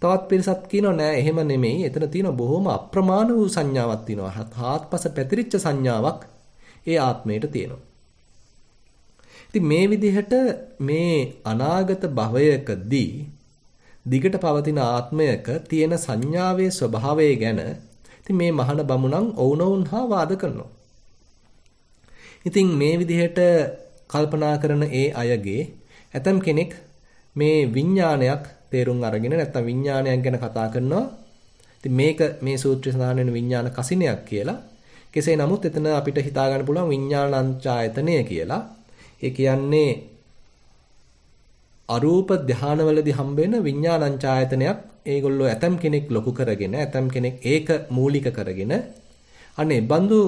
තවත් පිරිසක් කියනවා නෑ එහෙම නෙමෙයි එතන තියෙන බොහොම අප්‍රමාණ වූ සංඥාවක් තියෙනවා. හාත්පස පැතිරිච්ච සංඥාවක් ඒ ආත්මයට තියෙනවා. ඉතින් මේ විදිහට මේ අනාගත භවයකදී දිගට පවතින ආත්මයක තියෙන සංඥාවේ ස්වභාවය ගැන ඉතින් මේ මහාන බමුණන් ඔවුනොවුන් හා වාද කරනවා. ඉතින් මේ විදිහට කල්පනා කරන ඒ අයගේ ඇතම් කෙනෙක් මේ විඥානයක් තේරුම් අරගෙන නැත්නම් විඥානයක් ගැන කතා කරනවා. ඉතින් මේක මේ සූත්‍රය සඳහන් වෙන විඥාන කසිනයක් කියලා. කෙසේ නමුත් එතන අපිට හිතා ගන්න පුළුවන් විඥානංචායතනය කියලා. ඒ කියන්නේ අරූප ධානවලදී හම්බෙන විඥානංචායතනයක් ඒගොල්ලෝ ඇතම් කෙනෙක් ලොකු කරගෙන ඇතම් කෙනෙක් ඒක මූලික කරගෙන අනේ බඳු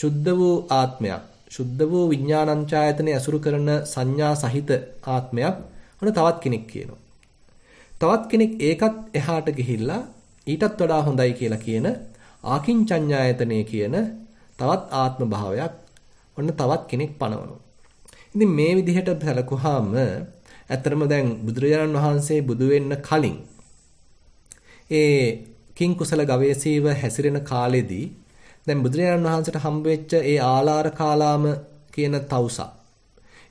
සුද්ධ වූ ආත්මයක් සුද්ධ වූ විඥානංචායතනෙ ඇසුරු කරන සංඥා සහිත ආත්මයක් ඔන්න තවත් කෙනෙක් කියනවා. තවත් කෙනෙක් ඒකත් එහාට ගිහිල්ලා ඊටත් වඩා හොඳයි කියලා කියන ආකින්චඤ්ඤායතනෙ කියන තවත් ආත්ම භාවයක් ඔන්න තවත් කෙනෙක් පනවනවා. ඉතින් මේ විදිහට සැලකුවාම ඇත්තරම දැන් බුදුරජාණන් වහන්සේ බුදු කලින් ඒ කිං කුසල ගවේෂීව හැසිරෙන කාලෙදී දැන් බුදුරජාණන් වහන්සේට හම්බෙච්ච ඒ ආලාර කාලාම කියන තවුසා.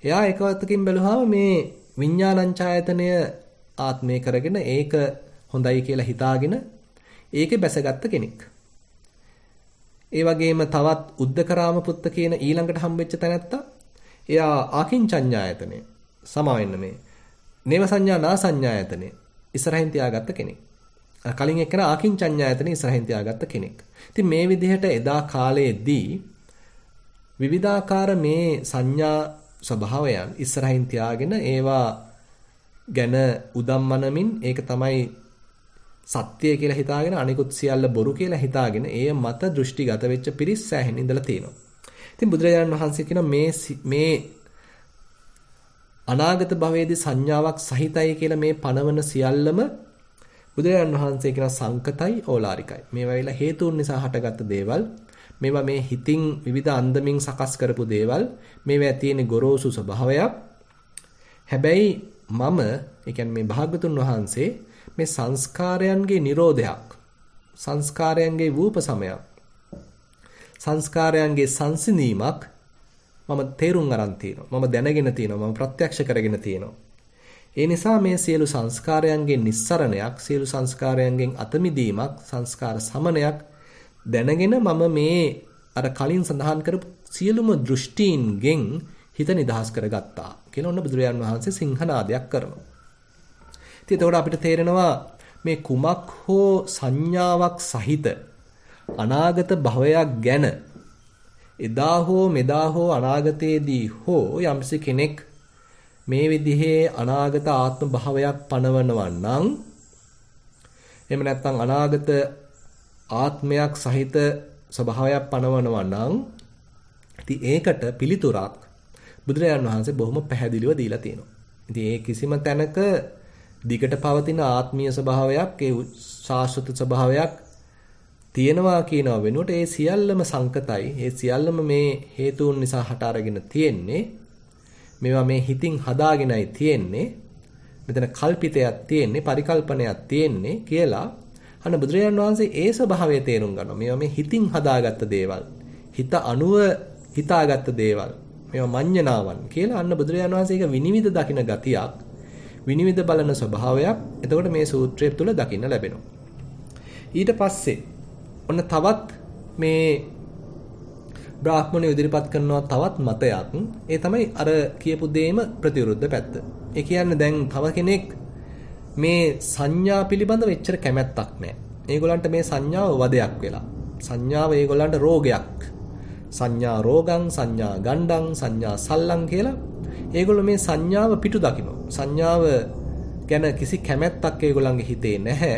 එයා එකවතකින් බැලුවාම මේ විඥානංචායතනය ආත්මය කරගෙන ඒක හොඳයි කියලා හිතාගෙන ඒකේ බැසගත්ත කෙනෙක්. ඒ වගේම තවත් උද්දකරාම පුත්ත කියන ඊළඟට හම්බෙච්ච තැනැත්තා එයා ආකින්චඤ්ඤායතනය සමා වෙන්න මේ නේව සංඥා නා සංඥායතනෙ ඉස්සරහින් තියාගත්ත කෙනෙක්. කලින් එක්කන ආකින්චඤ්ඤායතනෙ ඉස්සරහින් තියාගත්ත කෙනෙක්. ඉතින් මේ විදිහට එදා කාලයේදී විවිධාකාර මේ සංඥා ස්වභාවයන් ඉස්සරහින් තියාගෙන ඒවා ගැන උදම්මනමින් ඒක තමයි සත්‍යය කියලා හිතාගෙන අනිකුත් සියල්ල බොරු කියලා හිතාගෙන ඒ මත දෘෂ්ටිගත වෙච්ච පිරිස් සෑහෙන ඉඳලා තියෙනවා. ඉතින් බුදුරජාණන් වහන්සේ කියන මේ මේ අනාගත භවයේදී සංඥාවක් සහිතයි කියලා මේ පනවන සියල්ලම බුදුරජාන් වහන්සේ කියන සංකතයි ඕලාරිකයි. මේවා වෙලා හේතුන් නිසා හටගත්ත දේවල්. මේවා මේ හිතින් විවිධ අන්දමින් සකස් කරපු දේවල්. මේවා තියෙන ගොරෝසු ස්වභාවයක්. හැබැයි මම, ඒ කියන්නේ මේ භාගතුන් වහන්සේ මේ සංස්කාරයන්ගේ Nirodhayak සංස්කාරයන්ගේ වූප සමයක් සංස්කාරයන්ගේ සංසිඳීමක් මම තේරුම් අරන් තියෙනවා. මම දැනගෙන තියෙනවා. මම ප්‍රත්‍යක්ෂ කරගෙන තියෙනවා. ඒ නිසා මේ සියලු සංස්කාරයන්ගෙන් නිස්සරණයක්, සියලු සංස්කාරයන්ගෙන් අතමිදීමක්, සංස්කාර සමනයක් දැනගෙන මම මේ අර කලින් සඳහන් කරපු සියලුම දෘෂ්ටීන්ගෙන් හිත නිදහස් කරගත්තා කියලා ඔන්න බුදුරජාන් වහන්සේ සිංහනාදයක් කරනවා. ඉතින් එතකොට අපිට තේරෙනවා මේ කුමක් හෝ සංඥාවක් සහිත අනාගත භවයක් ගැන එදා හෝ මෙදා හෝ අනාගතයේදී හෝ යම්සි කෙනෙක් මේ විදිහේ අනාගත ආත්ම භාවයක් පනවනවා නම් එහෙම නැත්නම් අනාගත ආත්මයක් සහිත ස්වභාවයක් පනවනවා නම් ඉතින් ඒකට පිළිතුරක් බුදුරජාන් වහන්සේ බොහොම පැහැදිලිව දීලා තියෙනවා. ඉතින් ඒ කිසිම තැනක දිගට පවතින ආත්මීය ස්වභාවයක් ඒ ශාස්ත්‍රීය ස්වභාවයක් තියෙනවා කියනවා වෙනුවට ඒ සියල්ලම සංකතයි. ඒ සියල්ලම මේ හේතුන් නිසා හට අරගෙන තියෙන්නේ. මේවා මේ හිතින් හදාගෙනයි තියෙන්නේ. මෙතන කල්පිතයක් තියෙන්නේ, පරිකල්පනයක් තියෙන්නේ කියලා අන්න බුදුරජාන් වහන්සේ ඒ ස්වභාවය තේරුම් ගන්නවා. මේවා මේ හිතින් හදාගත්ත දේවල්. හිත අනුව හිතාගත්ත දේවල්. මේවා මඤ්ඤණාවන් කියලා අන්න බුදුරජාන් වහන්සේ ඒක විනිවිද දකින ගතියක්. විනිවිද බලන ස්වභාවයක් එතකොට මේ සූත්‍රය තුළ දකින්න ලැබෙනවා. ඊට පස්සේ ඔන්න තවත් මේ බ්‍රාහ්මණය ඉදිරිපත් කරනවා තවත් මතයක්. ඒ තමයි අර කියපු දෙයම ප්‍රතිවිරුද්ධ පැත්ත. ඒ කියන්නේ දැන් තව කෙනෙක් මේ සංඥා පිළිබඳව එච්චර කැමැත්තක් නැහැ. ඒගොල්ලන්ට මේ සංඥාව වදයක් වෙලා. සංඥාව ඒගොල්ලන්ට රෝගයක්. සංඥා රෝගං සංඥා ගණ්ඩං සංඥා සල්ලං කියලා ඒගොල්ලෝ මේ සංඥාව පිටු දකිනවා. සංඥාව ගැන කිසි කැමැත්තක් ඒගොල්ලන්ගේ හිතේ නැහැ.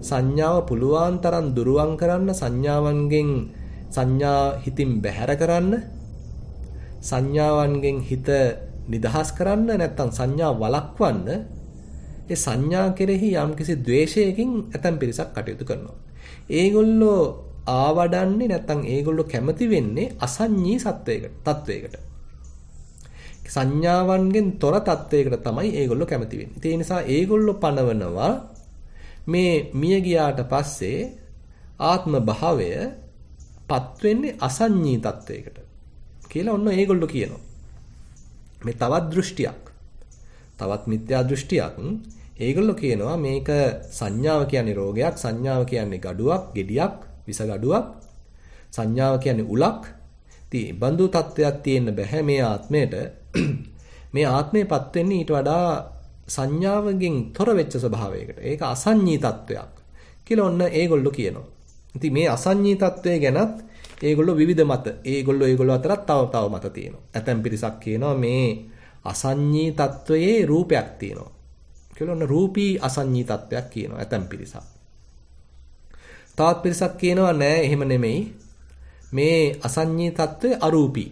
සංඥාව පුළුවන් තරම් දුරවන් කරන්න සංඥාවන්ගෙන් සංඥා හිතින් බැහැර කරන්න සංඥාවන්ගෙන් හිත නිදහස් කරන්න නැත්නම් සංඥා වළක්වන්න ඒ සංඥා කෙරෙහි යම්කිසි द्वේෂයකින් ඇතම් පිරිසක් කටයුතු කරනවා. ඒගොල්ලෝ ආවඩන්නේ නැත්නම් ඒගොල්ලෝ කැමති වෙන්නේ අසඤ්ඤී සත්වයකට, තත්වයකට. සංඥාවන්ගෙන් තොර තත්වයකට තමයි ඒගොල්ලෝ කැමති වෙන්නේ. ඒ නිසා ඒගොල්ලෝ පනවනවා මේ මිය ගියාට පස්සේ ආත්ම භාවය පත් වෙන්නේ අසඤ්ඤී තත්වයකට කියලා ඔන්න ඒගොල්ලෝ කියනවා. මේ තවත් දෘෂ්ටියක්. තවත් මිත්‍යා දෘෂ්ටියක්. ඒගොල්ලෝ කියනවා මේක සංඥාව කියන්නේ රෝගයක්, සංඥාව කියන්නේ gaduwak, gediyak, විස gaduwak. සංඥාව කියන්නේ උලක්. ඉතින් බඳු තත්වයක් තියෙන්න බෑ මේ ආත්මයට. මේ ආත්මේ පත් වෙන්නේ ඊට වඩා සංඥාවකින් තොර වෙච්ච ස්වභාවයකට. ඒක අසඤ්ඤී තත්වයක් කියලා ඔන්න ඒගොල්ලෝ කියනවා. ඉතින් මේ අසඤ්ඤී තත්වය ගැනත් ඒගොල්ලෝ විවිධ මත. ඒගොල්ලෝ ඒගොල්ලෝ අතරත් තව තව මත තියෙනවා. ඇතැම් පිරිසක් කියනවා මේ අසඤ්ඤී තත්වයේ රූපයක් තියෙනවා. කියලා ඔන්න රූපී අසඤ්ඤී තත්වයක් කියනවා ඇතැම් පිරිසක්. තවත් පිරිසක් කියනවා නෑ එහෙම නෙමෙයි. මේ අසඤ්ඤී තත්වය අරූපී.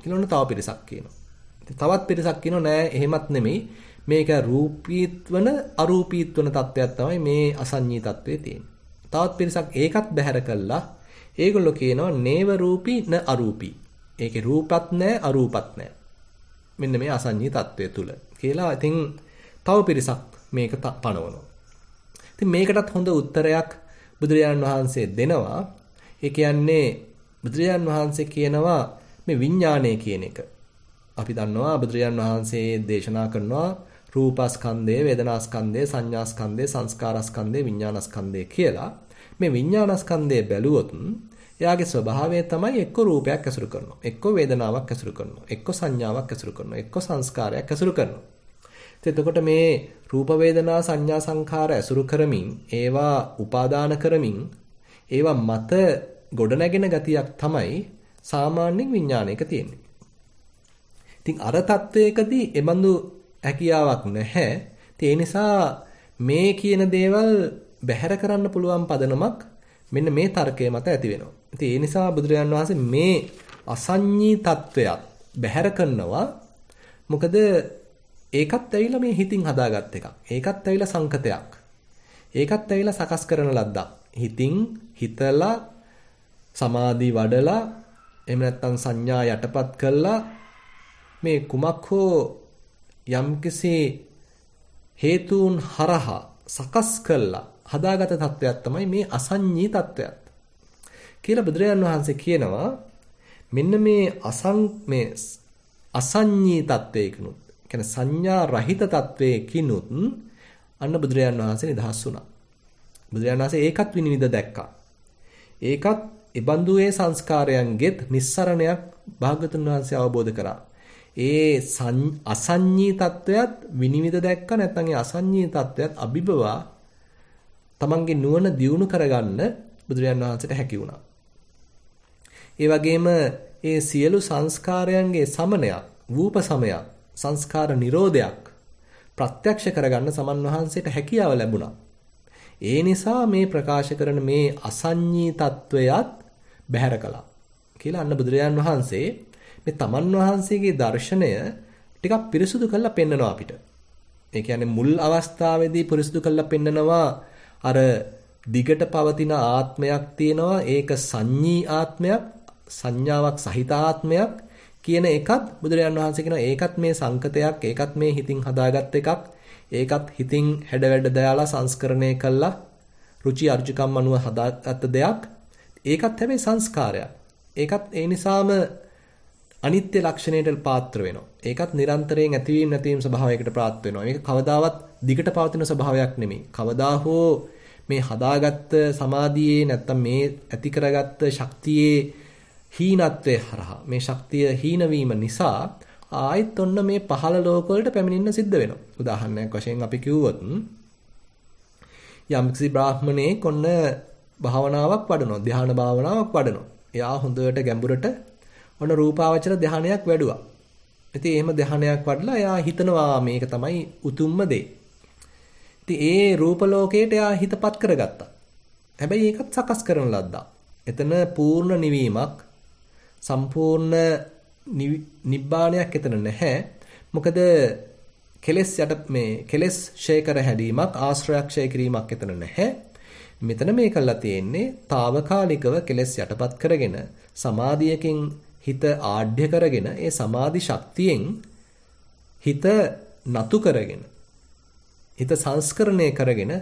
කියලා ඔන්න තව පිරිසක් කියනවා. තවත් පිරිසක් කියනවා නෑ එහෙමත් නෙමෙයි. මේක රූපීත්වන අරූපීත්වන තත්වයක් තමයි මේ අසඤ්ඤී තත්වයේ තියෙන්නේ. තවත් පිරිසක් ඒකත් බැහැර කළා. ඒගොල්ලෝ කියනවා නේව රූපී න අරූපී. ඒකේ රූපත් නැහැ අරූපත් නැහැ. මෙන්න මේ අසඤ්ඤී තත්වය තුල කියලා ඉතින් තව පිරිසක් මේක පනවනවා. ඉතින් මේකටත් හොඳ උත්තරයක් බුදුරජාණන් වහන්සේ දෙනවා. ඒ කියන්නේ බුදුරජාණන් වහන්සේ කියනවා මේ විඥාණය කියන එක. අපි දන්නවා බුදුරජාණන් වහන්සේ දේශනා කරනවා රූපස්කන්ධය, වේදනාස්කන්ධය, සංඥාස්කන්ධය, සංස්කාරස්කන්ධය, විඥානස්කන්ධය කියලා. මේ විඥානස්කන්ධය බැලුවොත් එයාගේ ස්වභාවය තමයි එක්ක රූපයක් ඇසුරු කරනවා. එක්ක වේදනාවක් ඇසුරු කරනවා. එක්ක සංඥාවක් ඇසුරු කරනවා. එක්ක සංස්කාරයක් ඇසුරු කරනවා. එතකොට මේ රූප වේදනා සංඥා සංඛාර ඇසුරු කරමින් ඒවා උපාදාන කරමින් ඒවා මත ගොඩනැගෙන ගතියක් තමයි සාමාන්‍ය විඥානයක තියෙන්නේ. ඉතින් අර தത്വයකදී එබඳු හැකියාවක් නැහැ. ඒ නිසා මේ කියන දේවල් බැහැර කරන්න පුළුවන් පදනමක් මෙන්න මේ තර්කය මත ඇති වෙනවා. ඉතින් ඒ නිසා බුදුරජාන් වහන්සේ මේ අසඤ්ඤී තත්වයක් බැහැර කරනවා. මොකද ඒකත් ඇවිල්ලා මේ හිතින් හදාගත් එකක්. ඒකත් ඇවිල්ලා සංකතයක්. ඒකත් ඇවිල්ලා සකස් කරන ලද්දක්. හිතින් හිතලා සමාධි වඩලා එහෙම නැත්නම් සංඥා යටපත් කළා මේ කුමක් හෝ යම්කිසි හේතුන් හරහා සකස් කළා හදාගත තත්වයක් තමයි මේ අසඤ්ඤී තත්වයක් කියලා බුදුරජාන් වහන්සේ කියනවා මෙන්න මේ අසං මේ අසඤ්ඤී තත්වයකිනුත් කියන්නේ සංඥා රහිත තත්වයකිනුත් අන්න බුදුරජාන් වහන්සේ නිදහස් වුණා බුදුරජාන් වහන්සේ ඒකත් විනිවිද දැක්කා ඒකත් ඉබඳු ඒ සංස්කාරයන්ගෙත් නිස්සරණයක් භාගතුන් වහන්සේ අවබෝධ කරා ඒ අසඤ්ඤී තත්වයක් විනිවිද දැක්ක නැත්නම් ඒ අසඤ්ඤී තත්වයක් අභිබවා තමන්ගේ නුවණ දියුණු කරගන්න බුදුරජාන් වහන්සේට හැකි වුණා. ඒ වගේම ඒ සියලු සංස්කාරයන්ගේ සමනයක්, වූප සමයක්, සංස්කාර නිරෝධයක් ප්‍රත්‍යක්ෂ කරගන්න සමන් වහන්සේට හැකියාව ලැබුණා. ඒ නිසා මේ ප්‍රකාශ කරන මේ අසඤ්ඤී තත්වයත් බැහැර කළා. කියලා අන්න බුදුරජාන් වහන්සේ මේ තමන් වහන්සේගේ දර්ශනය ටිකක් පිරිසුදු කරලා පෙන්නනවා අපිට. ඒ කියන්නේ මුල් අවස්ථාවේදී පිරිසුදු කරලා පෙන්නනවා අර දිගට පවතින ආත්මයක් තියෙනවා ඒක සංඤී ආත්මයක් සංඥාවක් සහිත ආත්මයක් කියන එකත් බුදුරජාන් වහන්සේ කියනවා ඒකත් මේ සංකතයක් ඒකත් මේ හිතින් හදාගත් එකක් ඒකත් හිතින් හැඩවැඩ දාලා සංස්කරණය කළා ruci arjukam අනුව හදාගත්ත දෙයක් ඒකත් හැබැයි සංස්කාරයක් ඒකත් ඒ නිසාම අනිත්‍ය ලක්ෂණයට පාත්‍ර වෙනවා. ඒකත් නිරන්තරයෙන් ඇතිවීම නැතිවීම ස්වභාවයකට පාත්‍ර වෙනවා. මේක කවදාවත් දිගට පවතින ස්වභාවයක් නෙමෙයි. කවදා හෝ මේ හදාගත්ත සමාධියේ නැත්තම් මේ ඇති කරගත්ත ශක්තියේ හීනත්වයේ හරහා මේ ශක්තිය හීන නිසා ආයෙත් ඔන්න මේ පහළ ලෝක වලට පැමිණෙන්න සිද්ධ වෙනවා. උදාහරණයක් වශයෙන් අපි කිව්වොත් යම්කිසි බ්‍රාහමණයෙක් ඔන්න භාවනාවක් වඩනවා ධ්‍යාන භාවනාවක් වඩනවා. එයා හොඳට ගැඹුරට ඔන්න රූපාවචර ධානයක් වැඩුවා. ඉතින් එහෙම ධානයක් වඩලා එයා හිතනවා මේක තමයි උතුම්ම දේ. ඉතින් ඒ රූප ලෝකයට එයා හිතපත් කරගත්තා. හැබැයි ඒකත් සකස් කරන ලද්දා. එතන පූර්ණ නිවීමක් සම්පූර්ණ නිබ්බාණයක් එතන නැහැ. මොකද කෙලස් යට මේ කෙලස් ෂේ කර හැදීමක් ආශ්‍රයක් ෂේ කිරීමක් එතන නැහැ. මෙතන මේ කළා තියෙන්නේ తాවකාලිකව කෙලස් යටපත් කරගෙන සමාධියකින් හිත ආඩ්‍ය කරගෙන ඒ සමාධි ශක්තියෙන් හිත නතු කරගෙන හිත සංස්කරණය කරගෙන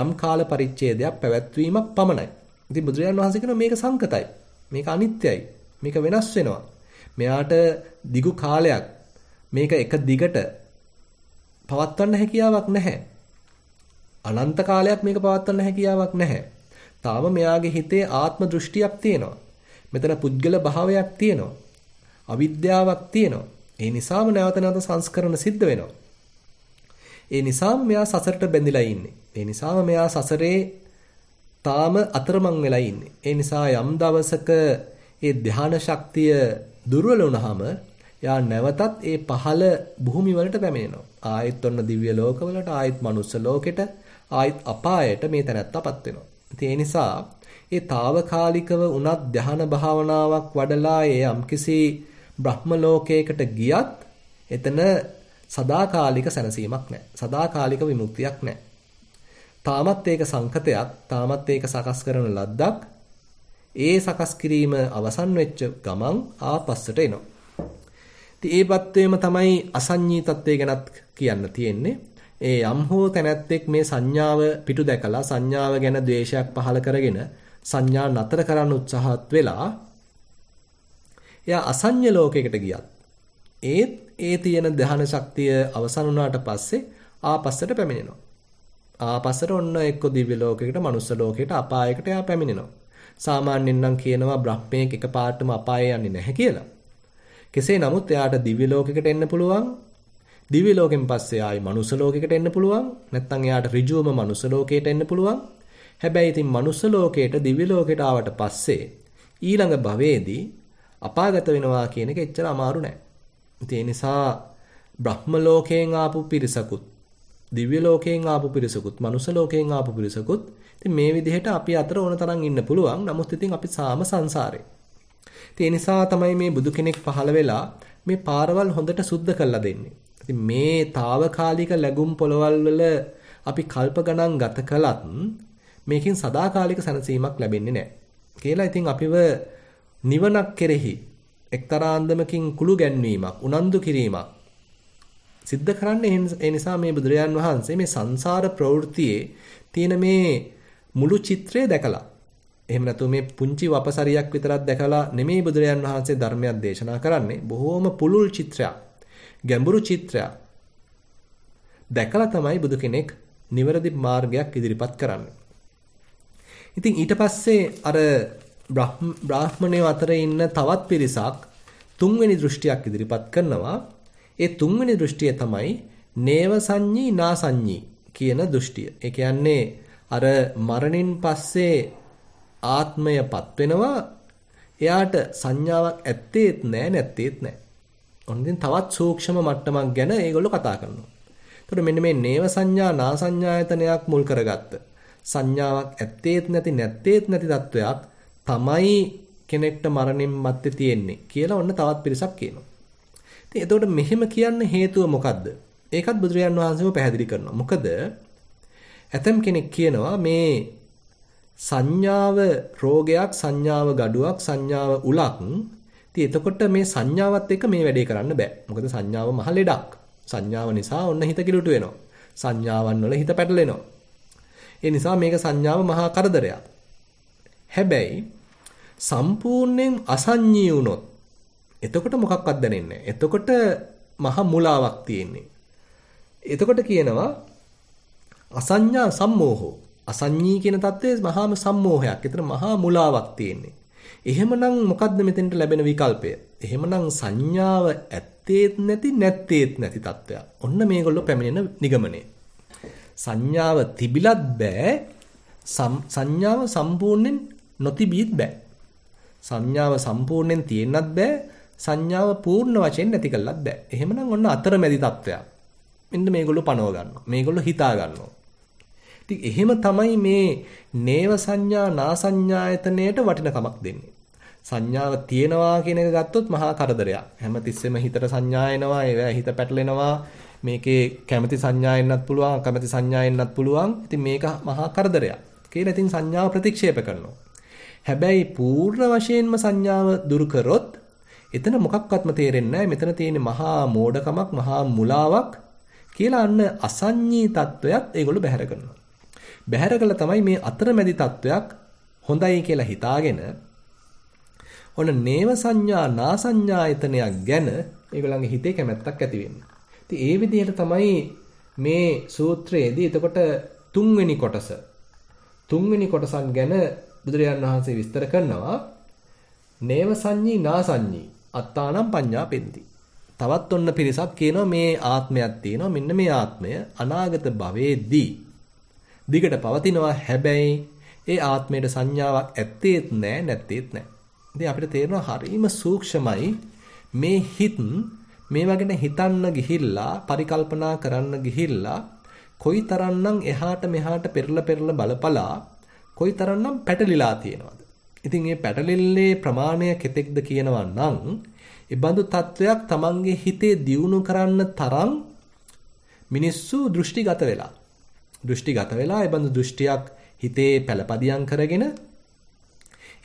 යම් කාල පරිච්ඡේදයක් පැවැත්වීමක් පමණයි. ඉතින් බුදුරජාණන් වහන්සේ කියනවා මේක සංකතයි. මේක අනිත්‍යයි. මේක වෙනස් වෙනවා. මෙයාට දිගු කාලයක් මේක එක දිගට පවත්වන්න හැකියාවක් නැහැ. අනන්ත කාලයක් මේක පවත්වන්න හැකියාවක් නැහැ. තාම මෙයාගේ හිතේ ආත්ම දෘෂ්ටියක් තියෙනවා. මෙතන පුද්ගල භාවයක් තියෙනවා. අවිද්‍යාවක් තියෙනවා. ඒ නිසාම නැවත නැවත සංස්කරණ සිද්ධ වෙනවා. ඒ නිසාම මෙයා සසරට බැඳිලා ඉන්නේ. ඒ නිසාම මෙයා සසරේ තාම අතරමං වෙලා ඉන්නේ. ඒ නිසා යම් දවසක ඒ ධානා ශක්තිය දුර්වල වුණාම යා නැවතත් ඒ පහළ භූමි වලට පැමිණෙනවා. ආයෙත් ඔන්න දිව්‍ය ලෝකවලට, ආයෙත් මනුස්ස ලෝකෙට, ආයෙත් අපායට මේ තැනත්තපත් වෙනවා. ඉතින් ඒ නිසා ඒ తాවකාලිකව උනත් ධ්‍යාන භාවනාවක් වඩලා ඒ යම්කිසි බ්‍රහ්ම ලෝකයකට ගියත් එතන සදාකාලික සැනසීමක් නැහැ. සදාකාලික විමුක්තියක් නැහැ. තාමත් ඒක සංකතයක්, තාමත් ඒක සකස් කරන ලද්දක්. ඒ සකස් කිරීම අවසන් වෙච්ච ගමන් ආපස්සට එනවා. ඉතින් ඒපත් වේම තමයි අසඤ්ඤී තත්ත්වය ගැනත් කියන්න තියෙන්නේ. ඒ යම් හෝ තැනැත්තෙක් මේ සංඥාව පිටු දැකලා සංඥාව ගැන ද්වේෂයක් පහළ කරගෙන සංඥා නතර කරන්න උත්සාහත් වෙලා එයා අසඤ්ඤ ලෝකයකට ගියත් ඒත් ඒ තියෙන දහන ශක්තිය අවසන් වුණාට පස්සේ ආපස්සට පැමිණෙනවා. ආපස්සට ඔන්න එක්ක දිව්‍ය ලෝකයකට, මනුස්ස ලෝකයකට, අපායකට එයා පැමිණෙනවා. සාමාන්‍යයෙන් නම් කියනවා බ්‍රහ්මයෙක් එකපාරටම අපාය යන්නේ නැහැ කියලා. කෙසේ නමුත් එයාට දිව්‍ය ලෝකයකට එන්න පුළුවන්. දිව්‍ය ලෝකෙන් පස්සේ ආයි මනුස්ස ලෝකයකට එන්න පුළුවන්. නැත්නම් එයාට ඍජුවම මනුස්ස ලෝකයට එන්න පුළුවන්. හැබැයි ඉතින් මනුස්ස ලෝකයට දිව්‍ය ලෝකයට ආවට පස්සේ ඊළඟ භවයේදී අපාගත වෙනවා කියන එක එච්චර අමාරු නෑ. ඉතින් ඒ නිසා බ්‍රහ්ම ලෝකයෙන් ආපු පිරිසකුත් දිව්‍ය ලෝකයෙන් ආපු පිරිසකුත් මනුස්ස ලෝකයෙන් ආපු පිරිසකුත් ඉතින් මේ විදිහට අපි අතර ඕන තරම් ඉන්න පුළුවන්. නමුත් ඉතින් අපි සාම සංසාරේ. ඉතින් ඒ නිසා තමයි මේ බුදු කෙනෙක් පහළ වෙලා මේ පාරවල් හොඳට සුද්ධ කරලා දෙන්නේ. ඉතින් මේ తాවකාලික ලැබුම් පොළවල් වල අපි කල්ප ගණන් ගත කළත් මේකෙන් සදාකාලික සැනසීමක් ලැබෙන්නේ නැහැ කියලා ඉතින් අපිව නිවනක් කෙරෙහි එක්තරා අන්දමකින් කුළු ගැන්වීමක් උනන්දු කිරීමක් සිද්ධ කරන්නේ ඒ නිසා මේ බුදුරජාන් වහන්සේ මේ සංසාර ප්‍රවෘත්තියේ තියෙන මේ මුළු චිත්‍රය දැකලා එහෙම නැතු මේ පුංචි වපසරියක් විතරක් දැකලා නෙමෙයි බුදුරජාන් වහන්සේ ධර්මයක් දේශනා කරන්නේ බොහෝම පුළුල් චිත්‍රයක් ගැඹුරු චිත්‍රයක් දැකලා තමයි බුදු කෙනෙක් නිවැරදි මාර්ගයක් ඉදිරිපත් කරන්නේ ඉතින් ඊට පස්සේ අර බ්‍රාහ්මණයෝ අතර ඉන්න තවත් පිරිසක් තුන්වෙනි දෘෂ්ටියක් ඉදිරිපත් කරනවා. ඒ තුන්වෙනි දෘෂ්ටිය තමයි නේව සංඤී නා සංඤී කියන දෘෂ්ටිය. ඒ කියන්නේ අර මරණින් පස්සේ ආත්මයපත් වෙනවා. එයාට සංඥාවක් ඇත්තේත් නැහැ නැත්තේත් නැහැ. ඔන්නින් තවත් සූක්ෂම මට්ටමක් ගැන ඒගොල්ලෝ කතා කරනවා. එතකොට මෙන්න මේ නේව සංඥා නා සංඥායතනයක් මුල් කරගත්තා සංඥාවක් ඇත්තේත් නැති නැත්තේත් නැති தত্ত্বයක් තමයි කෙනෙක්ට මරණින් මත්තේ තියෙන්නේ කියලා ඔන්න තවත් පිරිසක් කියනවා. ඉතින් එතකොට මෙහෙම කියන්න හේතුව මොකද්ද? ඒකත් බුදුරජාන් වහන්සේම පැහැදිලි කරනවා. මොකද ඇතම් කෙනෙක් කියනවා මේ සංඥාව රෝගයක් සංඥාව gaduwak සංඥාව උලක් ඉතින් එතකොට මේ සංඥාවත් එක්ක මේ වැඩේ කරන්න බෑ මොකද සංඥාව මහ ලෙඩක් සංඥාව නිසා ඔන්න හිත කිලුට වෙනවා සංඥාවන් වල හිත පැටලෙනවා ඒ නිසා මේක සංඥාව මහා කරදරයක්. හැබැයි සම්පූර්ණයෙන් අසංඥී වුණොත් එතකොට මොකක්වත් දැනෙන්නේ නැහැ. එතකොට මහා මුලාවක් තියෙන්නේ. එතකොට කියනවා අසඤ්ඤා සම්මෝහෝ. අසඤ්ඤී කියන தත්ත්වයේ මහාම සම්මෝහයක්. ඒතර මහා මුලාවක් තියෙන්නේ. එහෙමනම් මොකද්ද මෙතෙන්ට ලැබෙන විකල්පය? එහෙමනම් සංඥාව ඇත්තේත් නැති නැත්තේත් නැති தත්ත්වයක්. ඔන්න මේගොල්ලෝ පැමිණෙන නිගමනය. සංඥාව තිබිලත් බෑ සංඥාව සම්පූර්ණයෙන් නොතිබීත් බෑ සංඥාව සම්පූර්ණයෙන් තියෙන්නත් බෑ සංඥාව පූර්ණ වශයෙන් නැති කළත් බෑ එහෙමනම් ඔන්න අතරමැදි තත්වයක් මෙන්න මේගොල්ලෝ පනව ගන්නවා මේගොල්ලෝ හිතා ගන්නවා ඉතින් එහෙම තමයි මේ නේව සංඥා නා සංඥායතනයට වටිනකමක් දෙන්නේ සංඥාව තියනවා කියන එක ගත්තොත් මහා කරදරයක් හැමතිස්සෙම හිතට සංඥා එනවා ඒවැ හිත පැටලෙනවා මේකේ කැමැති සංඥාවෙන්නත් පුළුවන් අකමැති සංඥාවෙන්නත් පුළුවන්. ඉතින් මේක මහා කරදරයක්. කියලා ඉතින් සංඥාව ප්‍රතික්ෂේප කරනවා. හැබැයි පූර්ණ වශයෙන්ම සංඥාව දුරු කරොත් එතන මොකක්වත්ම තේරෙන්නේ මෙතන තියෙන මහා මෝඩකමක්, මහා මුලාවක් කියලා අන්න අසඤ්ඤී තත්වයක් ඒගොල්ලෝ බැහැර කරනවා. බැහැර කළා තමයි මේ අතරමැදි තත්වයක් හොඳයි කියලා හිතාගෙන ඔන්න නේව සංඥා නා සංඥායතනයක් ගැන ඒගොල්ලන්ගේ හිතේ කැමැත්තක් ඇති වෙන්නේ. ඉතින් ඒ විදිහට තමයි මේ සූත්‍රයේදී එතකොට තුන්වෙනි කොටස තුන්වෙනි කොටසන් ගැන බුදුරජාන් වහන්සේ විස්තර කරනවා නේව සංඤී නා සංඤී අත්තානම් පඤ්ඤාපෙන්ති තවත් ඔන්න පිරිසක් කියනවා මේ ආත්මයක් තියෙනවා මෙන්න මේ ආත්මය අනාගත භවයේදී දිගට පවතිනවා හැබැයි ඒ ආත්මයට සංඥාවක් ඇත්තේත් නැහැ නැත්තේත් නැහැ ඉතින් අපිට තේරෙනවා හරීම සූක්ෂමයි මේ හිත් මේවා ගැන හිතන්න ගිහිල්ලා පරිකල්පනා කරන්න ගිහිල්ලා කොයිතරම්නම් එහාට මෙහාට පෙරලා පෙරලා බලපලා කොයිතරම්නම් පැටලිලා තියෙනවද ඉතින් මේ පැටලිල්ලේ ප්‍රමාණය කෙතෙක්ද කියනවා නම් ඒබඳු තත්වයක් Tamange හිතේ දියුණු කරන්න තරම් මිනිස්සු දෘෂ්ටිගත වෙලා දෘෂ්ටිගත වෙලා ඒබඳු දෘෂ්ටියක් හිතේ පළපදියම් කරගෙන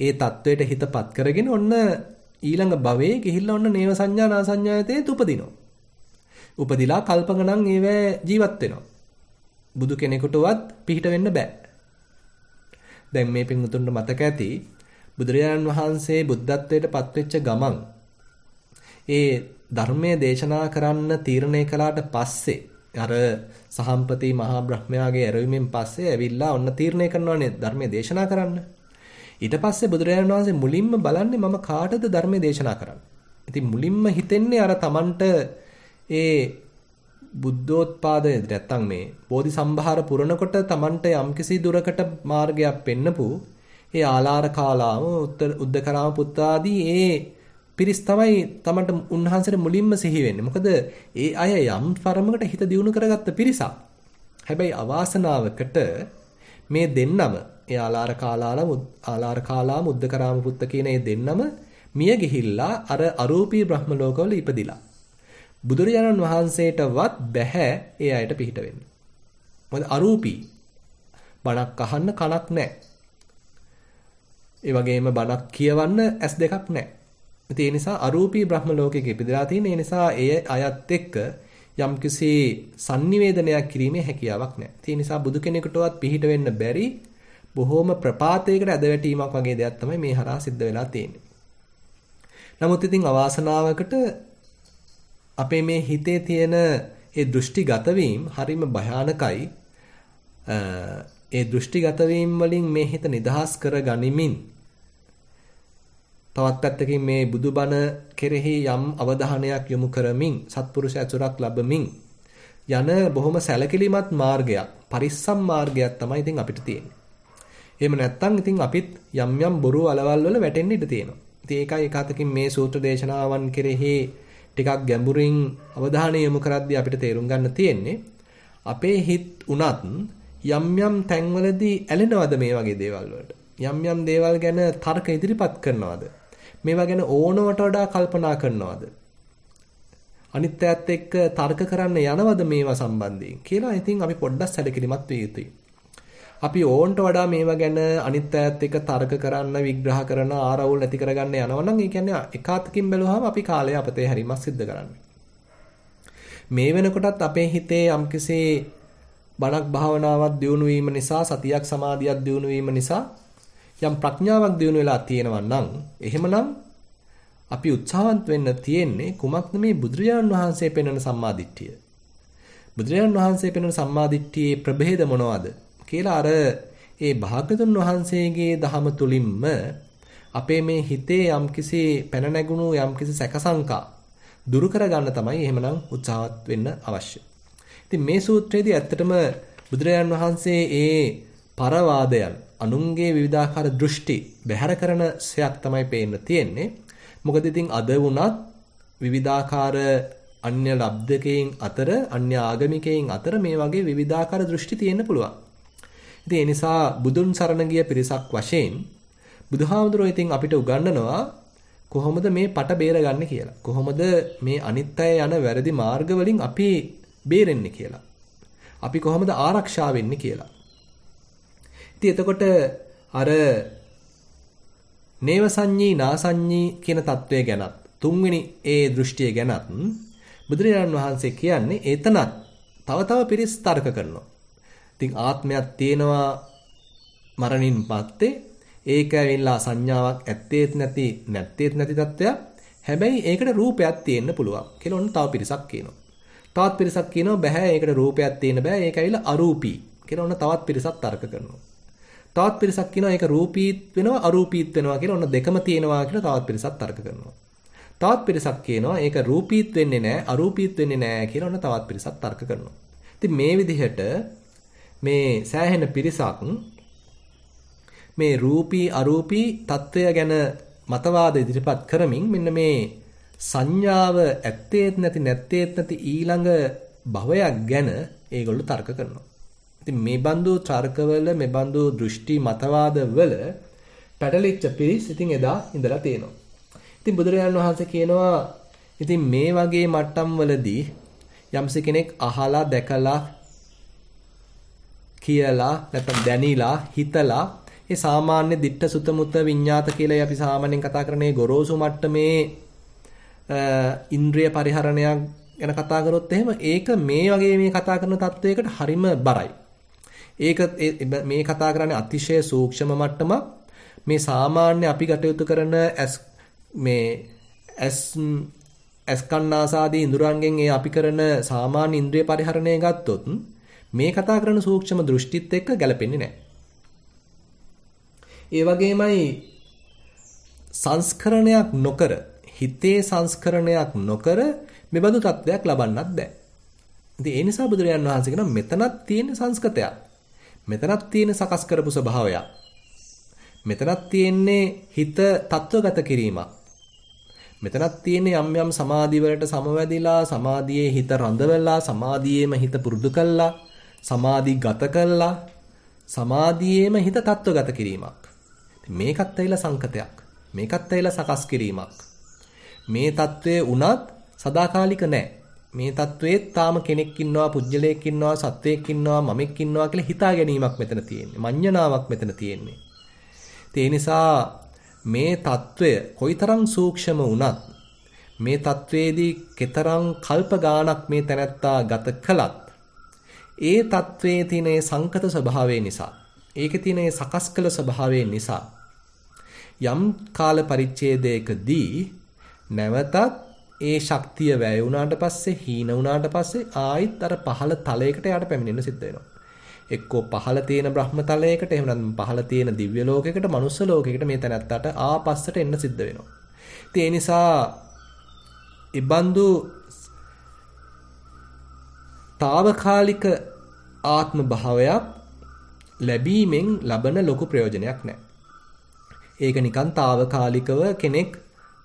ඒ தത്വයට හිතපත් කරගෙන ඔන්න ඊළඟ භවයේ ගිහිල්ලා ඔන්න නේව සංඥා නා සංඥායතේ උපදිනවා. උපදිලා කල්පකණන් ඒවැ ජීවත් වෙනවා. බුදු කෙනෙකුටවත් පිහිට වෙන්න බෑ. දැන් මේ පින්වුතුන්ට මතක ඇති බුදුරජාණන් වහන්සේ බුද්ධත්වයට පත්වෙච්ච ගමන් ඒ ධර්මයේ දේශනා කරන්න තීරණය කළාට පස්සේ අර සහම්පති මහා බ්‍රහ්මයාගේ ඇරවීමෙන් පස්සේ ඇවිල්ලා ඔන්න තීරණය කරනවානේ ධර්මයේ දේශනා කරන්න. ඊට පස්සේ බුදුරජාණන් වහන්සේ මුලින්ම බලන්නේ මම කාටද ධර්මයේ දේශනා කරන්නේ. ඉතින් මුලින්ම හිතෙන්නේ අර Tamanට ඒ බුද්ධෝත්පාදය නැත්තම් මේ බෝධි සම්භාර පුරනකොට Tamanට යම්කිසි දුරකට මාර්ගයක් පෙන්නපු ඒ ආලාර කාලාම උද්දකරාම පුත්තාදී ඒ පිරිස් තමයි Tamanට උන්වහන්සේට මුලින්ම සිහි වෙන්නේ. මොකද ඒ අය යම් පරමකට හිත දියුණු කරගත්ත පිරිසක්. හැබැයි අවාසනාවකට මේ දෙන්නම ඒ ආලාර කාලාලා ආලාර කාලා මුද්දකරාම පුත්ත කියන ඒ දෙන්නම මිය ගිහිල්ලා අර අරූපී බ්‍රහ්ම ලෝකවල ඉපදිලා. බුදුරජාණන් වහන්සේටවත් බැහැ ඒ අයට පිහිට වෙන්න. මොකද අරූපී බණක් අහන්න කනක් නැහැ. ඒ වගේම බණක් කියවන්න ඇස් දෙකක් නැහැ. ඒ නිසා අරූපී බ්‍රහ්ම ලෝකයක ඉපදලා තියෙන ඒ නිසා ඒ අයත් එක්ක යම්කිසි sannivedanayak කිරීමේ හැකියාවක් නැහැ. ඒ නිසා බුදු කෙනෙකුටවත් පිහිට වෙන්න බැරි බොහොම ප්‍රපාතයකට ඇදවැටීමක් වගේ දෙයක් තමයි මේ හරහා සිද්ධ වෙලා තියෙන්නේ. නමුත් ඉතින් අවාසනාවකට අපේ මේ හිතේ තියෙන ඒ දෘෂ්ටිගත වීම හරිම භයානකයි. ඒ දෘෂ්ටිගත වීම වලින් මේ හිත නිදහස් කර ගනිමින් තවත් පැත්තකින් මේ බුදුබණ කෙරෙහි යම් අවධානයක් යොමු කරමින් සත්පුරුෂ ඇසුරක් ලැබමින් යන බොහොම සැලකිලිමත් මාර්ගයක් පරිස්සම් මාර්ගයක් තමයි ඉතින් අපිට තියෙන්නේ. එහෙම නැත්නම් ඉතින් අපිත් යම් යම් බොරු වලවල් වල වැටෙන්න ඉඩ තියෙනවා. ඉතින් ඒකයි එකතකින් මේ සූත්‍ර දේශනාවන් කෙරෙහි ටිකක් ගැඹුරින් අවධානය යොමු කරද්දී අපිට තේරුම් ගන්න තියෙන්නේ අපේ හිත් උනත් යම් යම් තැන්වලදී ඇලෙනවද මේ වගේ දේවල් වලට? යම් යම් දේවල් ගැන තර්ක ඉදිරිපත් කරනවද? මේවා ගැන ඕනවට වඩා කල්පනා කරනවද? අනිත් එක්ක තර්ක කරන්න යනවද මේවා සම්බන්ධයෙන් කියලා ඉතින් අපි පොඩ්ඩක් සැලකිලිමත් වෙ යුතුයි. අපි ඕන්ට වඩා මේවා ගැන අනිත් අයත් එක්ක තර්ක කරන්න විග්‍රහ කරන ආරවුල් නැති කරගන්න යනවනම් ඒ කියන්නේ එකාතකින් බැලුවාම අපි කාලය අපතේ හැරීමක් සිද්ධ කරන්නේ. මේ වෙනකොටත් අපේ හිතේ යම්කිසි බණක් භාවනාවක් දියුණු වීම නිසා සතියක් සමාධියක් දියුණු වීම නිසා යම් ප්‍රඥාවක් දියුණු වෙලා තියෙනවා නම් එහෙමනම් අපි උත්සාහවන්ත වෙන්න තියෙන්නේ කුමක්ද මේ බුදුරජාණන් වහන්සේ පෙන්වන සම්මාදිට්ඨිය. බුදුරජාණන් වහන්සේ පෙන්වන සම්මාදිට්ඨියේ ප්‍රභේද මොනවාද? කියලා අර ඒ භාග්‍යතුන් වහන්සේගේ දහම තුලින්ම අපේ මේ හිතේ යම්කිසි පැන නැගුණු යම්කිසි සැකසංකා දුරු කරගන්න තමයි එහෙමනම් උත්සාහවත් වෙන්න අවශ්‍ය. ඉතින් මේ සූත්‍රයේදී ඇත්තටම බුදුරජාන් වහන්සේ ඒ පරවාදයන් අනුන්ගේ විවිධාකාර දෘෂ්ටි බැහැර කරන සයක් තමයි පේන්න තියෙන්නේ. මොකද ඉතින් අද වුණත් විවිධාකාර අන්‍ය ලබ්ධකයෙන් අතර අන්‍ය ආගමිකයෙන් අතර මේ වගේ විවිධාකාර දෘෂ්ටි තියෙන්න පුළුවන්. ඉතින් ඒ නිසා බුදුන් සරණ ගිය පිරිසක් වශයෙන් බුදුහාමුදුරුවෝ ඉතින් අපිට උගන්වනවා කොහොමද මේ පට බේරගන්නේ කියලා. කොහොමද මේ අනිත් අය යන වැරදි මාර්ග වලින් අපි බේරෙන්නේ කියලා. අපි කොහොමද ආරක්ෂා වෙන්නේ කියලා. ඉතින් එතකොට අර නේව සංඤී නාසඤ්ඤී කියන தત્ත්වය ගැනත් තුන්වෙනි ඒ දෘෂ්ටිය ගැනත් බුදුරජාණන් වහන්සේ කියන්නේ එතනත් තව තව පිරිස් තර්ක කරනවා. ඉතින් ආත්මයක් තියෙනවා මරණින් පස්සේ ඒක ඇවිල්ලා සංඥාවක් ඇත්තේත් නැති නැත්තේත් නැති තත්ත්වයක්. හැබැයි ඒකට රූපයක් තියෙන්න පුළුවන් කියලා ඔන්න තව පිරිසක් කියනවා. තවත් පිරිසක් කියනවා බෑ ඒකට රූපයක් තියෙන්න බෑ ඒක ඇවිල්ලා අරූපී කියලා ඔන්න තවත් පිරිසක් තර්ක කරනවා. තවත් පිරිසක් කියනවා ඒක රූපීත් වෙනවා අරූපීත් වෙනවා කියලා ඔන්න දෙකම තියෙනවා කියලා තවත් පිරිසක් තර්ක කරනවා. තවත් පිරිසක් කියනවා ඒක රූපීත් වෙන්නේ නැහැ අරූපීත් වෙන්නේ නැහැ කියලා ඔන්න තවත් පිරිසක් තර්ක කරනවා. ඉතින් මේ විදිහට මේ සෑහෙන පිරිසක් මේ රූපී අරූපී తত্ত্বය ගැන මතවාද ඉදිරිපත් කරමින් මෙන්න මේ සංඥාව ඇත්තේත් නැති නැත්තේත් නැති ඊළඟ භවයක් ගැන ඒගොල්ලෝ තර්ක කරනවා. ඉතින් මේ බඳු තර්කවල මේ බඳු දෘෂ්ටි මතවාදවල පැටලිච්ච පිරිස් ඉතින් එදා ඉඳලා තියෙනවා. ඉතින් බුදුරජාණන් වහන්සේ කියනවා ඉතින් මේ වගේ මට්ටම් වලදී යම්ස කෙනෙක් අහලා දැකලා කියලා නැත්නම් දැනিলা හිතලා ඒ සාමාන්‍ය ditta sutta mutta විඤ්ඤාත කියලා අපි සාමාන්‍යයෙන් කතා කරන්නේ ගොරෝසු මට්ටමේ ඉන්ද්‍රිය පරිහරණයක් ගැන කතා කරොත් එහෙම ඒක මේ වගේ මේ කතා කරන තත්වයකට හරිම බරයි. ඒක මේ කතා කරන්නේ අතිශය සූක්ෂම මට්ටමක් මේ සාමාන්‍ය අපි ගැටයුතු කරන මේ ඇස් ඇස් කන්නාසාදී ඉඳුරංගෙන් ඒ අපි කරන සාමාන්‍ය ඉන්ද්‍රිය පරිහරණය ගත්තොත් මේ කතා කරන සූක්ෂම දෘෂ්ටිත් එක්ක ගැලපෙන්නේ නැහැ. ඒ වගේමයි සංස්කරණයක් නොකර හිතේ සංස්කරණයක් නොකර මෙබඳු තත්වයක් ලබන්නත් බෑ. ඉතින් ඒ නිසා බුදුරජාන් වහන්සේ කියන මෙතනක් තියෙන සංස්කතයක්. මෙතනක් තියෙන සකස් කරපු ස්වභාවයක්. මෙතනක් තියෙන්නේ හිත තත්වගත කිරීමක්. මෙතනක් තියෙන්නේ යම් යම් සමාධි වලට සමවැදිලා සමාධියේ හිත රඳවලා සමාධියේම හිත පුරුදු කළා සමාධිගත කළා සමාධියේම හිත තත්වගත කිරීමක්. මේකත් ඇවිල්ලා සංකතයක්. මේකත් ඇවිල්ලා සකස් කිරීමක්. මේ தત્ත්වයේ උනත් සදාකාලික නැහැ. මේ தત્ත්වයේ තාම කෙනෙක් ඉන්නවා, පුජ්‍යලයක් ඉන්නවා, සත්වයක් ඉන්නවා, මමෙක් ඉන්නවා කියලා හිතා ගැනීමක් මෙතන තියෙන්නේ. මඤ්ඤණාවක් මෙතන තියෙන්නේ. ඒ නිසා මේ తত্ত্বය කොයිතරම් සූක්ෂම වුණත් මේ తත්වේදී කතරම් කල්ප ගාණක් මේ තැනැත්තා ගත කළත් ඒ తත්වයේ තියෙන ඒ සංකත ස්වභාවය නිසා ඒකේ තියෙන ඒ සකස් කළ ස්වභාවය නිසා යම් කාල පරිච්ඡේදයකදී නැවතත් ඒ ශක්තිය වැය වුණාට පස්සේ හීන වුණාට පස්සේ ආයිත් අර පහළ තලයකට යාට පැමිණෙන්න සිද්ධ වෙනවා. එක්කෝ පහළ තියෙන බ්‍රහ්ම තලයකට එහෙම නැත්නම් පහළ තියෙන දිව්‍ය ලෝකයකට මනුස්ස ලෝකයකට මේ තැනත්තට ආපස්සට එන්න සිද්ධ වෙනවා. ඉතින් ඒ නිසා ඉබඳු తాවකාලික ආත්ම භාවයක් ලැබීමෙන් ලබන ලොකු ප්‍රයෝජනයක් නැහැ. ඒක නිකන් తాවකාලිකව කෙනෙක්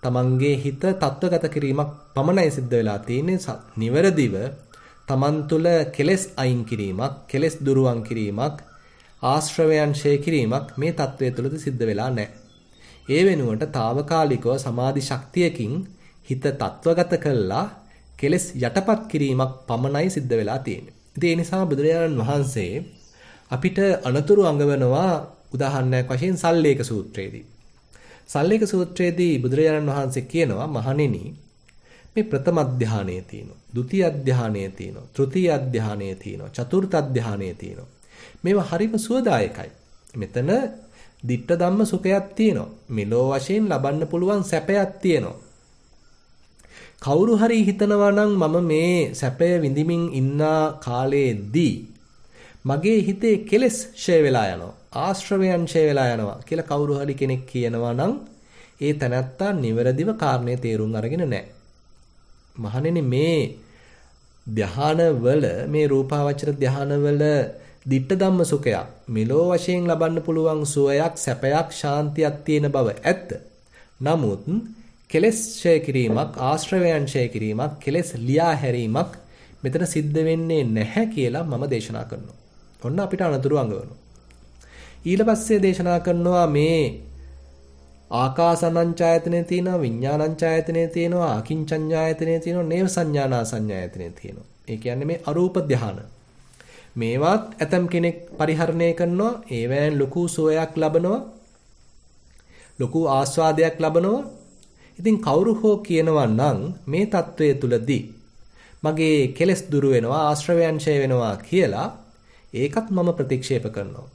තමන්ගේ හිත තත්වගත කිරීමක් පමණයි සිද්ධ වෙලා තියෙන්නේ නිවැරදිව තමන් තුළ කෙලෙස් අයින් කිරීමක් කෙලෙස් දුරුවන් කිරීමක් ආශ්‍රවයන් ෂේ කිරීමක් මේ தત્ත්වය තුළද සිද්ධ වෙලා නැහැ. ඒ වෙනුවට తాවකාලිකව සමාධි ශක්තියකින් හිත තත්වගත කළා කෙලෙස් යටපත් කිරීමක් පමණයි සිද්ධ වෙලා තියෙන්නේ. ඉතින් ඒ නිසා බුදුරජාණන් වහන්සේ අපිට අනතුරු අඟවනවා උදාහරණයක් වශයෙන් සල්ලේක සූත්‍රයේදී. සල්ලේක සූත්‍රයේදී බුදුරජාණන් වහන්සේ කියනවා මහණෙනි මේ ප්‍රථම අධ්‍යානයේ තියෙනවා. ဒုတိ ය අධ්‍යානයේ තියෙනවා. තෘතීය අධ්‍යානයේ තියෙනවා. චතුර්ථ අධ්‍යානයේ තියෙනවා. මේවා හරිම සුවදායකයි. මෙතන ditta ධම්ම සුඛයක් තියෙනවා. මෙලෝ වශයෙන් ලබන්න පුළුවන් සැපයක් තියෙනවා. කවුරු හරි හිතනවා නම් මම මේ සැපය විඳිමින් ඉන්නා කාලයේදී මගේ හිතේ කෙලෙස් ෂය වෙලා යනවා ආශ්‍රවයන් ෂය වෙලා යනවා කියලා කවුරු හරි කෙනෙක් කියනවා නම් ඒ තැනත්තා නිවැරදිව කාරණේ තේරුම් අරගෙන නැහැ. මහණෙනි මේ ධානවල මේ රූපාවචර ධානවල ditta ධම්ම සුඛයක් මෙලෝ වශයෙන් ලබන්න පුළුවන් සුවයක් සැපයක් ශාන්තියක් තියෙන බව ඇත්ත. නමුත් කෙලෙස් ඡය කිරීමක් ආශ්‍රවයන් ඡය කිරීමක් කෙලෙස් ලියා හැරීමක් මෙතන සිද්ධ වෙන්නේ නැහැ කියලා මම දේශනා කරනවා. ඔන්න අපිට අනතුරු අඟවනවා. ඊට පස්සේ දේශනා කරනවා මේ ආකාසනංචායතනේ තියෙනවා විඥානංචායතනේ තියෙනවා අකින්චඤ්ඤායතනේ තියෙනවා නේව සංඥානා සංඥායතනේ තියෙනවා. ඒ කියන්නේ මේ අරූප ධාන. මේවත් ඇතම් කෙනෙක් පරිහරණය කරනවා ඒවැන් ලොකු සෝයක් ලබනවා ලොකු ආස්වාදයක් ලබනවා ඉතින් කවුරු හෝ කියනවා නම් මේ తත්වයේ තුලදී මගේ කෙලෙස් දුරු වෙනවා ආශ්‍රවයන් වෙනවා කියලා ඒකත් මම ප්‍රතික්ෂේප කරනවා.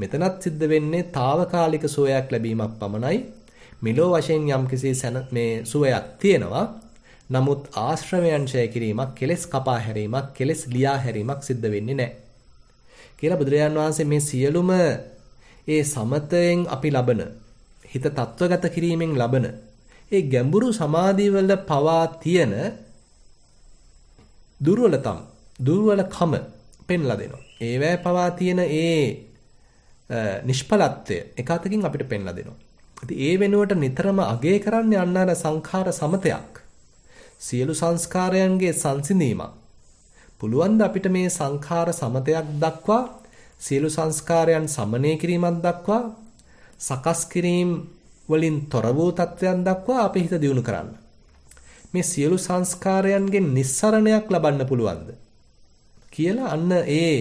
මෙතනත් සිද්ධ වෙන්නේ తాවකාලික සෝයක් ලැබීමක් පමණයි. මෙලෝ වශයෙන් යම්කිසි සැන මේ සුවයක් තියෙනවා. නමුත් ආශ්‍රවයන් ඡය කිරීමක්, කෙලෙස් කපා හැරීමක්, කෙලෙස් ලියා හැරීමක් සිද්ධ වෙන්නේ නැහැ. කියලා බුදුරජාන් වහන්සේ මේ සියලුම ඒ සමතයෙන් අපි ලබන හිත තත්වගත කිරීමෙන් ලබන ඒ ගැඹුරු සමාධිවල පවා තියෙන දුර්වලතම් දුර්වලකම පෙන්ලා දෙනවා. ඒවැය පවා තියෙන ඒ නිෂ්පලත්වය එක අතකින් අපිට පෙන්ලා දෙනවා. ඉතින් ඒ වෙනුවට නිතරම අගය කරන්නේ අන්න අර සංඛාර සමතයක්. සියලු සංස්කාරයන්ගේ සංසිඳීමක්. පුළුවන් අපිට මේ සංඛාර සමතයක් දක්වා සියලු සංස්කාරයන් සමනය කිරීමක් දක්වා සකස් කිරීම වලින් තොර වූ තත්වයන් දක්වා අපේ හිත දියුණු කරන්න. මේ සියලු සංස්කාරයන්ගෙන් නිස්සරණයක් ලබන්න පුළුවන්ද? කියලා අන්න ඒ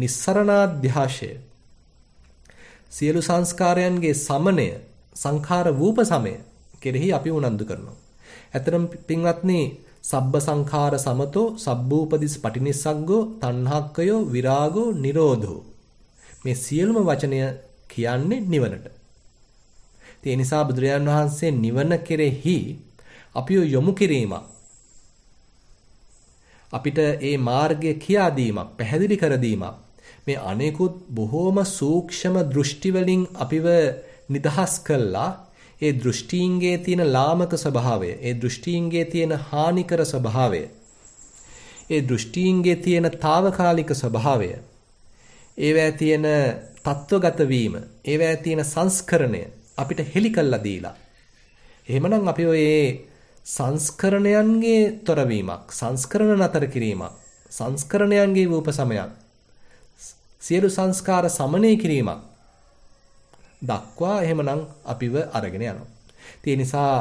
නිස්සරණාධ්‍යාශය සියලු සංස්කාරයන්ගේ සමනය සංඛාර වූප සමය කෙරෙහි අපි උනන්දු කරනවා. ඇතරම් පින්වත්නි සබ්බ සංඛාර සමතෝ සබ්බූපදිස් පටිනිස්සග්ගෝ තණ්හක්කයෝ විරාගෝ නිරෝධෝ මේ සියලුම වචනය කියන්නේ නිවනට. ඉතින් ඒ නිසා බුදුරජාණන් වහන්සේ නිවන කෙරෙහි අපිව යොමු කිරීමක් අපිට ඒ මාර්ගය කියා දීමක් පැහැදිලි කර දීමක් මේ අනේකුත් බොහෝම සූක්ෂම දෘෂ්ටි වලින් අපිව නිදහස් කළා ඒ දෘෂ්ටීන්ගේ තියෙන ලාමක ස්වභාවය ඒ දෘෂ්ටීන්ගේ තියෙන හානිකර ස්වභාවය ඒ දෘෂ්ටීන්ගේ තියෙන తాවකාලික ස්වභාවය ඒවැය තියෙන තත්වගත වීම ඒවැය තියෙන සංස්කරණය අපිට හෙලි කළා දීලා. එහෙමනම් අපි ඔය සංස්කරණයන්ගේ තොරවීමක්, සංස්කරණ නතර කිරීමක්, සංස්කරණයන්ගේ වූපසමයක්, සියලු සංස්කාර සමනය කිරීමක් දක්වා එහෙමනම් අපිව අරගෙන යනවා. ඒ නිසා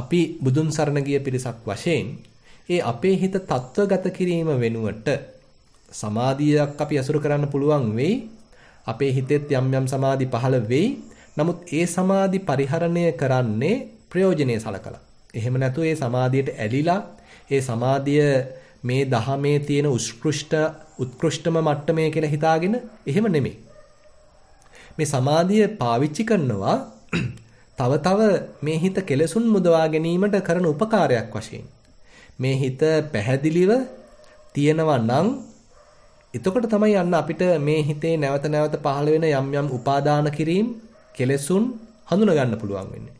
අපි බුදුන් සරණ ගිය පිරිසක් වශයෙන් ඒ අපේ හිත තත්වගත කිරීම වෙනුවට සමාධියක් අපි අසුර කරන්න පුළුවන් වෙයි. අපේ හිතෙත් යම් යම් සමාධි පහළ වෙයි. නමුත් ඒ සමාධි පරිහරණය කරන්නේ ප්‍රයෝජනෙයි සලකලා. එහෙම නැතු ඒ සමාධියට ඇලිලා ඒ සමාධිය මේ දහමේ තියෙන උත්කෘෂ්ඨ උත්කෘෂ්ඨම මට්ටමේ කියලා හිතාගෙන එහෙම නෙමෙයි. මේ සමාධිය පාවිච්චි කරනවා තව තව මේ හිත කෙලසුන් මුදවා ගැනීමට කරන උපකාරයක් වශයෙන් මේ හිත පැහැදිලිව තියෙනවා නම් එතකොට තමයි යන්න අපිට මේ හිතේ නැවත නැවත පහළ වෙන යම් යම් උපාදාන කිරීම් කෙලෙසුන් හඳුනා ගන්න පුළුවන් වෙන්නේ.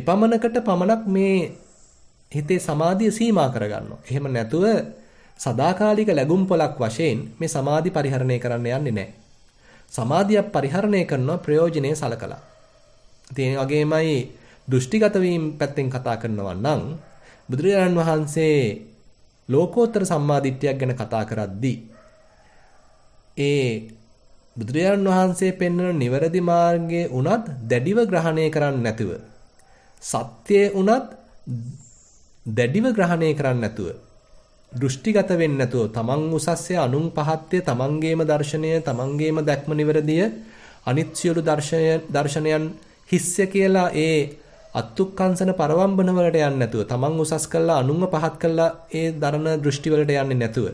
එපමණකට පමණක් මේ හිතේ සමාධිය සීමා කරගන්නවා. එහෙම නැතුව සදාකාලික ලැබුම් පොලක් වශයෙන් මේ සමාධි පරිහරණය කරන්න යන්නේ නැහැ. සමාධියක් පරිහරණය කරන ප්‍රයෝජනේ සලකලා. ඉතින් වගේමයි දෘෂ්ටිගත වීම පැත්තෙන් කතා කරනවා නම් බුදුරජාණන් වහන්සේ ලෝකෝත්තර සම්මාදිට්ඨියක් ගැන කතා කරද්දී ඒ බුදුරජාණන් වහන්සේ පෙන්වන නිවැරදි මාර්ගයේ උනත් දැඩිව ග්‍රහණය කරන්නේ නැතුව සත්‍යයේ උනත් දැඩිව ග්‍රහණය කරන්නේ නැතුව දෘෂ්ටිගත වෙන්නේ නැතුව තමන් උසස්ය අනුන් පහත්ය තමන්ගේම දර්ශනය තමන්ගේම දැක්ම නිවැරදිය අනිත් සියලු දර්ශනය දර්ශනයන් හිස්ය කියලා ඒ අත්ුක්කංශන පරවම්බන වලට යන්නේ නැතුව තමන් උසස් කළා අනුන්ව පහත් කළා ඒ දරණ දෘෂ්ටි වලට යන්නේ නැතුව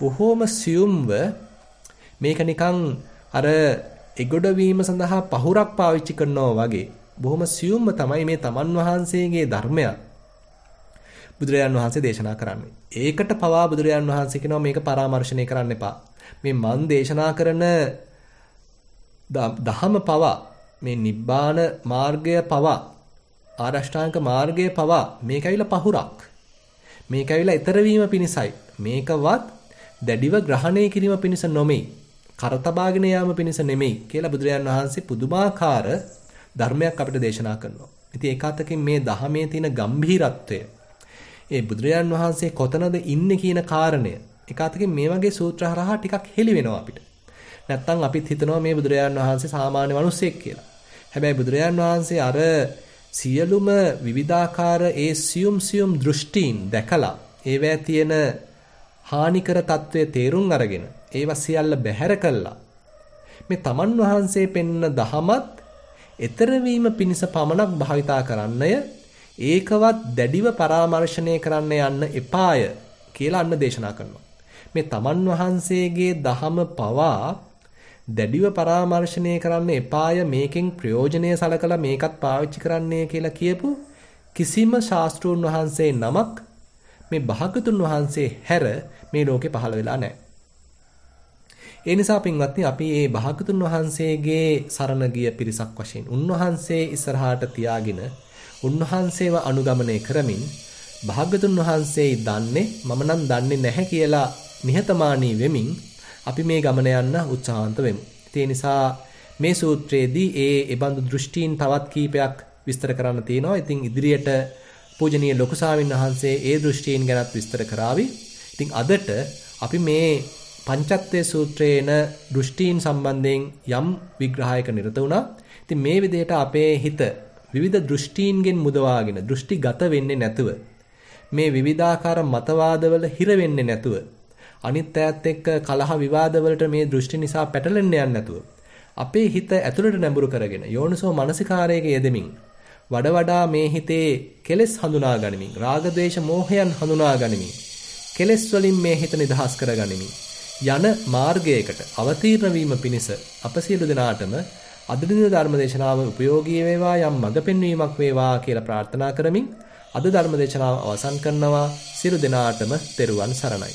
බොහෝම සියුම්ව මේක නිකන් අර එගොඩ වීම සඳහා පහුරක් පාවිච්චි කරනවා වගේ බොහොම සියුම්ම තමයි මේ තමන් වහන්සේගේ ධර්මය බුදුරජාන් වහන්සේ දේශනා කරන්නේ. ඒකට පවා බුදුරජාන් වහන්සේ කියනවා මේක පරාමර්ශණය කරන්න එපා. මේ මන් දේශනා කරන දහම පවා මේ නිබ්බාන මාර්ගය පවා ආරෂ්ඨාංක මාර්ගය පවා මේක ඇවිල්ලා පහුරක්. මේක ඇවිල්ලා ඊතර වීම පිණිසයි. මේකවත් දැඩිව ග්‍රහණය කිරීම පිණිස නොමෙයි. කර තබාගෙන යාම පිණිස නෙමෙයි කියලා බුදුරජාන් වහන්සේ පුදුමාකාර ධර්මයක් අපිට දේශනා කරනවා. ඉතින් ඒක අතකින් මේ ධහමේ තියෙන ගැඹීරත්වය ඒ බුදුරජාන් වහන්සේ කොතනද ඉන්නේ කියන කාරණය ඒක අතකින් මේ වගේ සූත්‍ර හරහා ටිකක් හෙලි වෙනවා අපිට. නැත්තම් අපිත් හිතනවා මේ බුදුරජාන් වහන්සේ සාමාන්‍ය මිනිසෙක් කියලා. හැබැයි බුදුරජාන් වහන්සේ අර සියලුම විවිධාකාර ඒ සියුම් සියුම් දෘෂ්ටීන් දැකලා ඒවැය තියෙන හානිකර తත්වයේ තේරුම් අරගෙන ඒව සියල්ල බැහැර කළා. මේ තමන් වහන්සේ පෙන්න දහමත් ඊතර පිණිස පමණක් භාවිතා කරන්නය ඒකවත් දැඩිව පරාමර්ශණය කරන්න යන්න එපාය කියලා අන්න දේශනා කරනවා. මේ තමන් වහන්සේගේ දහම පවා දැඩිව පරාමර්ශණය කරන්න එපාය මේකෙන් ප්‍රයෝජනය සලකලා මේකත් පාවිච්චි කරන්නේ කියලා කියපු කිසිම ශාස්ත්‍රූන් වහන්සේ නමක් මේ භාගතුන් වහන්සේ හැර මේ ලෝකේ පහළ වෙලා නැහැ. ඒ නිසා පින්වත්නි අපි මේ භාගතුන් වහන්සේගේ සරණ ගිය පිරිසක් වශයෙන් උන්වහන්සේ ඉස්සරහාට තියාගෙන උන්වහන්සේව අනුගමනය කරමින් භාගතුන් වහන්සේ දන්නේ මම නම් දන්නේ නැහැ කියලා නිහතමානී වෙමින් අපි මේ ගමන යන්න උත්සාහන්ත වෙමු. ඒ නිසා මේ සූත්‍රයේදී ඒ ඒබඳු දෘෂ්ටීන් තවත් කීපයක් විස්තර කරන්න තියෙනවා. ඉතින් ඉදිරියට පූජනීය ලොකු වහන්සේ ඒ දෘෂ්ටීන් ගැනත් විස්තර කරાવી. ඉතින් අදට අපි මේ පංචත්වයේ සූත්‍රයේන දෘෂ්ටීන් සම්බන්ධයෙන් යම් විග්‍රහයක නිරත වුණා. ඉතින් මේ විදිහට අපේ හිත විවිධ දෘෂ්ටීන්ගෙන් මුදවාගෙන දෘෂ්ටිගත වෙන්නේ නැතුව මේ විවිධාකාර මතවාදවල හිර වෙන්නේ නැතුව අනිත් ඈත් එක්ක කලහ විවාදවලට මේ දෘෂ්ටි නිසා පැටලෙන්න යන්නේ නැතුව අපේ හිත ඇතුළට නැඹුරු කරගෙන යෝනිසෝ මනසිකාරයක යෙදෙමින් වඩ වඩා මේ හිතේ කෙලෙස් හඳුනා ගනිමින් රාග ద్వේෂ මෝහයන් හඳුනා ගනිමින් කෙලෙස් වලින් මේ හිත නිදහස් කර ගනිමින් යන මාර්ගයකට අවතීර්ණ වීම පිණිස අප සියලු දෙනාටම අද දින ධර්මදේශනාව උපයෝගී වේවා යම් මඟ පෙන්වීමක් වේවා කියලා ප්‍රාර්ථනා කරමින් අද ධර්මදේශනාව අවසන් කරනවා සියලු දෙනාටම තෙරුවන් සරණයි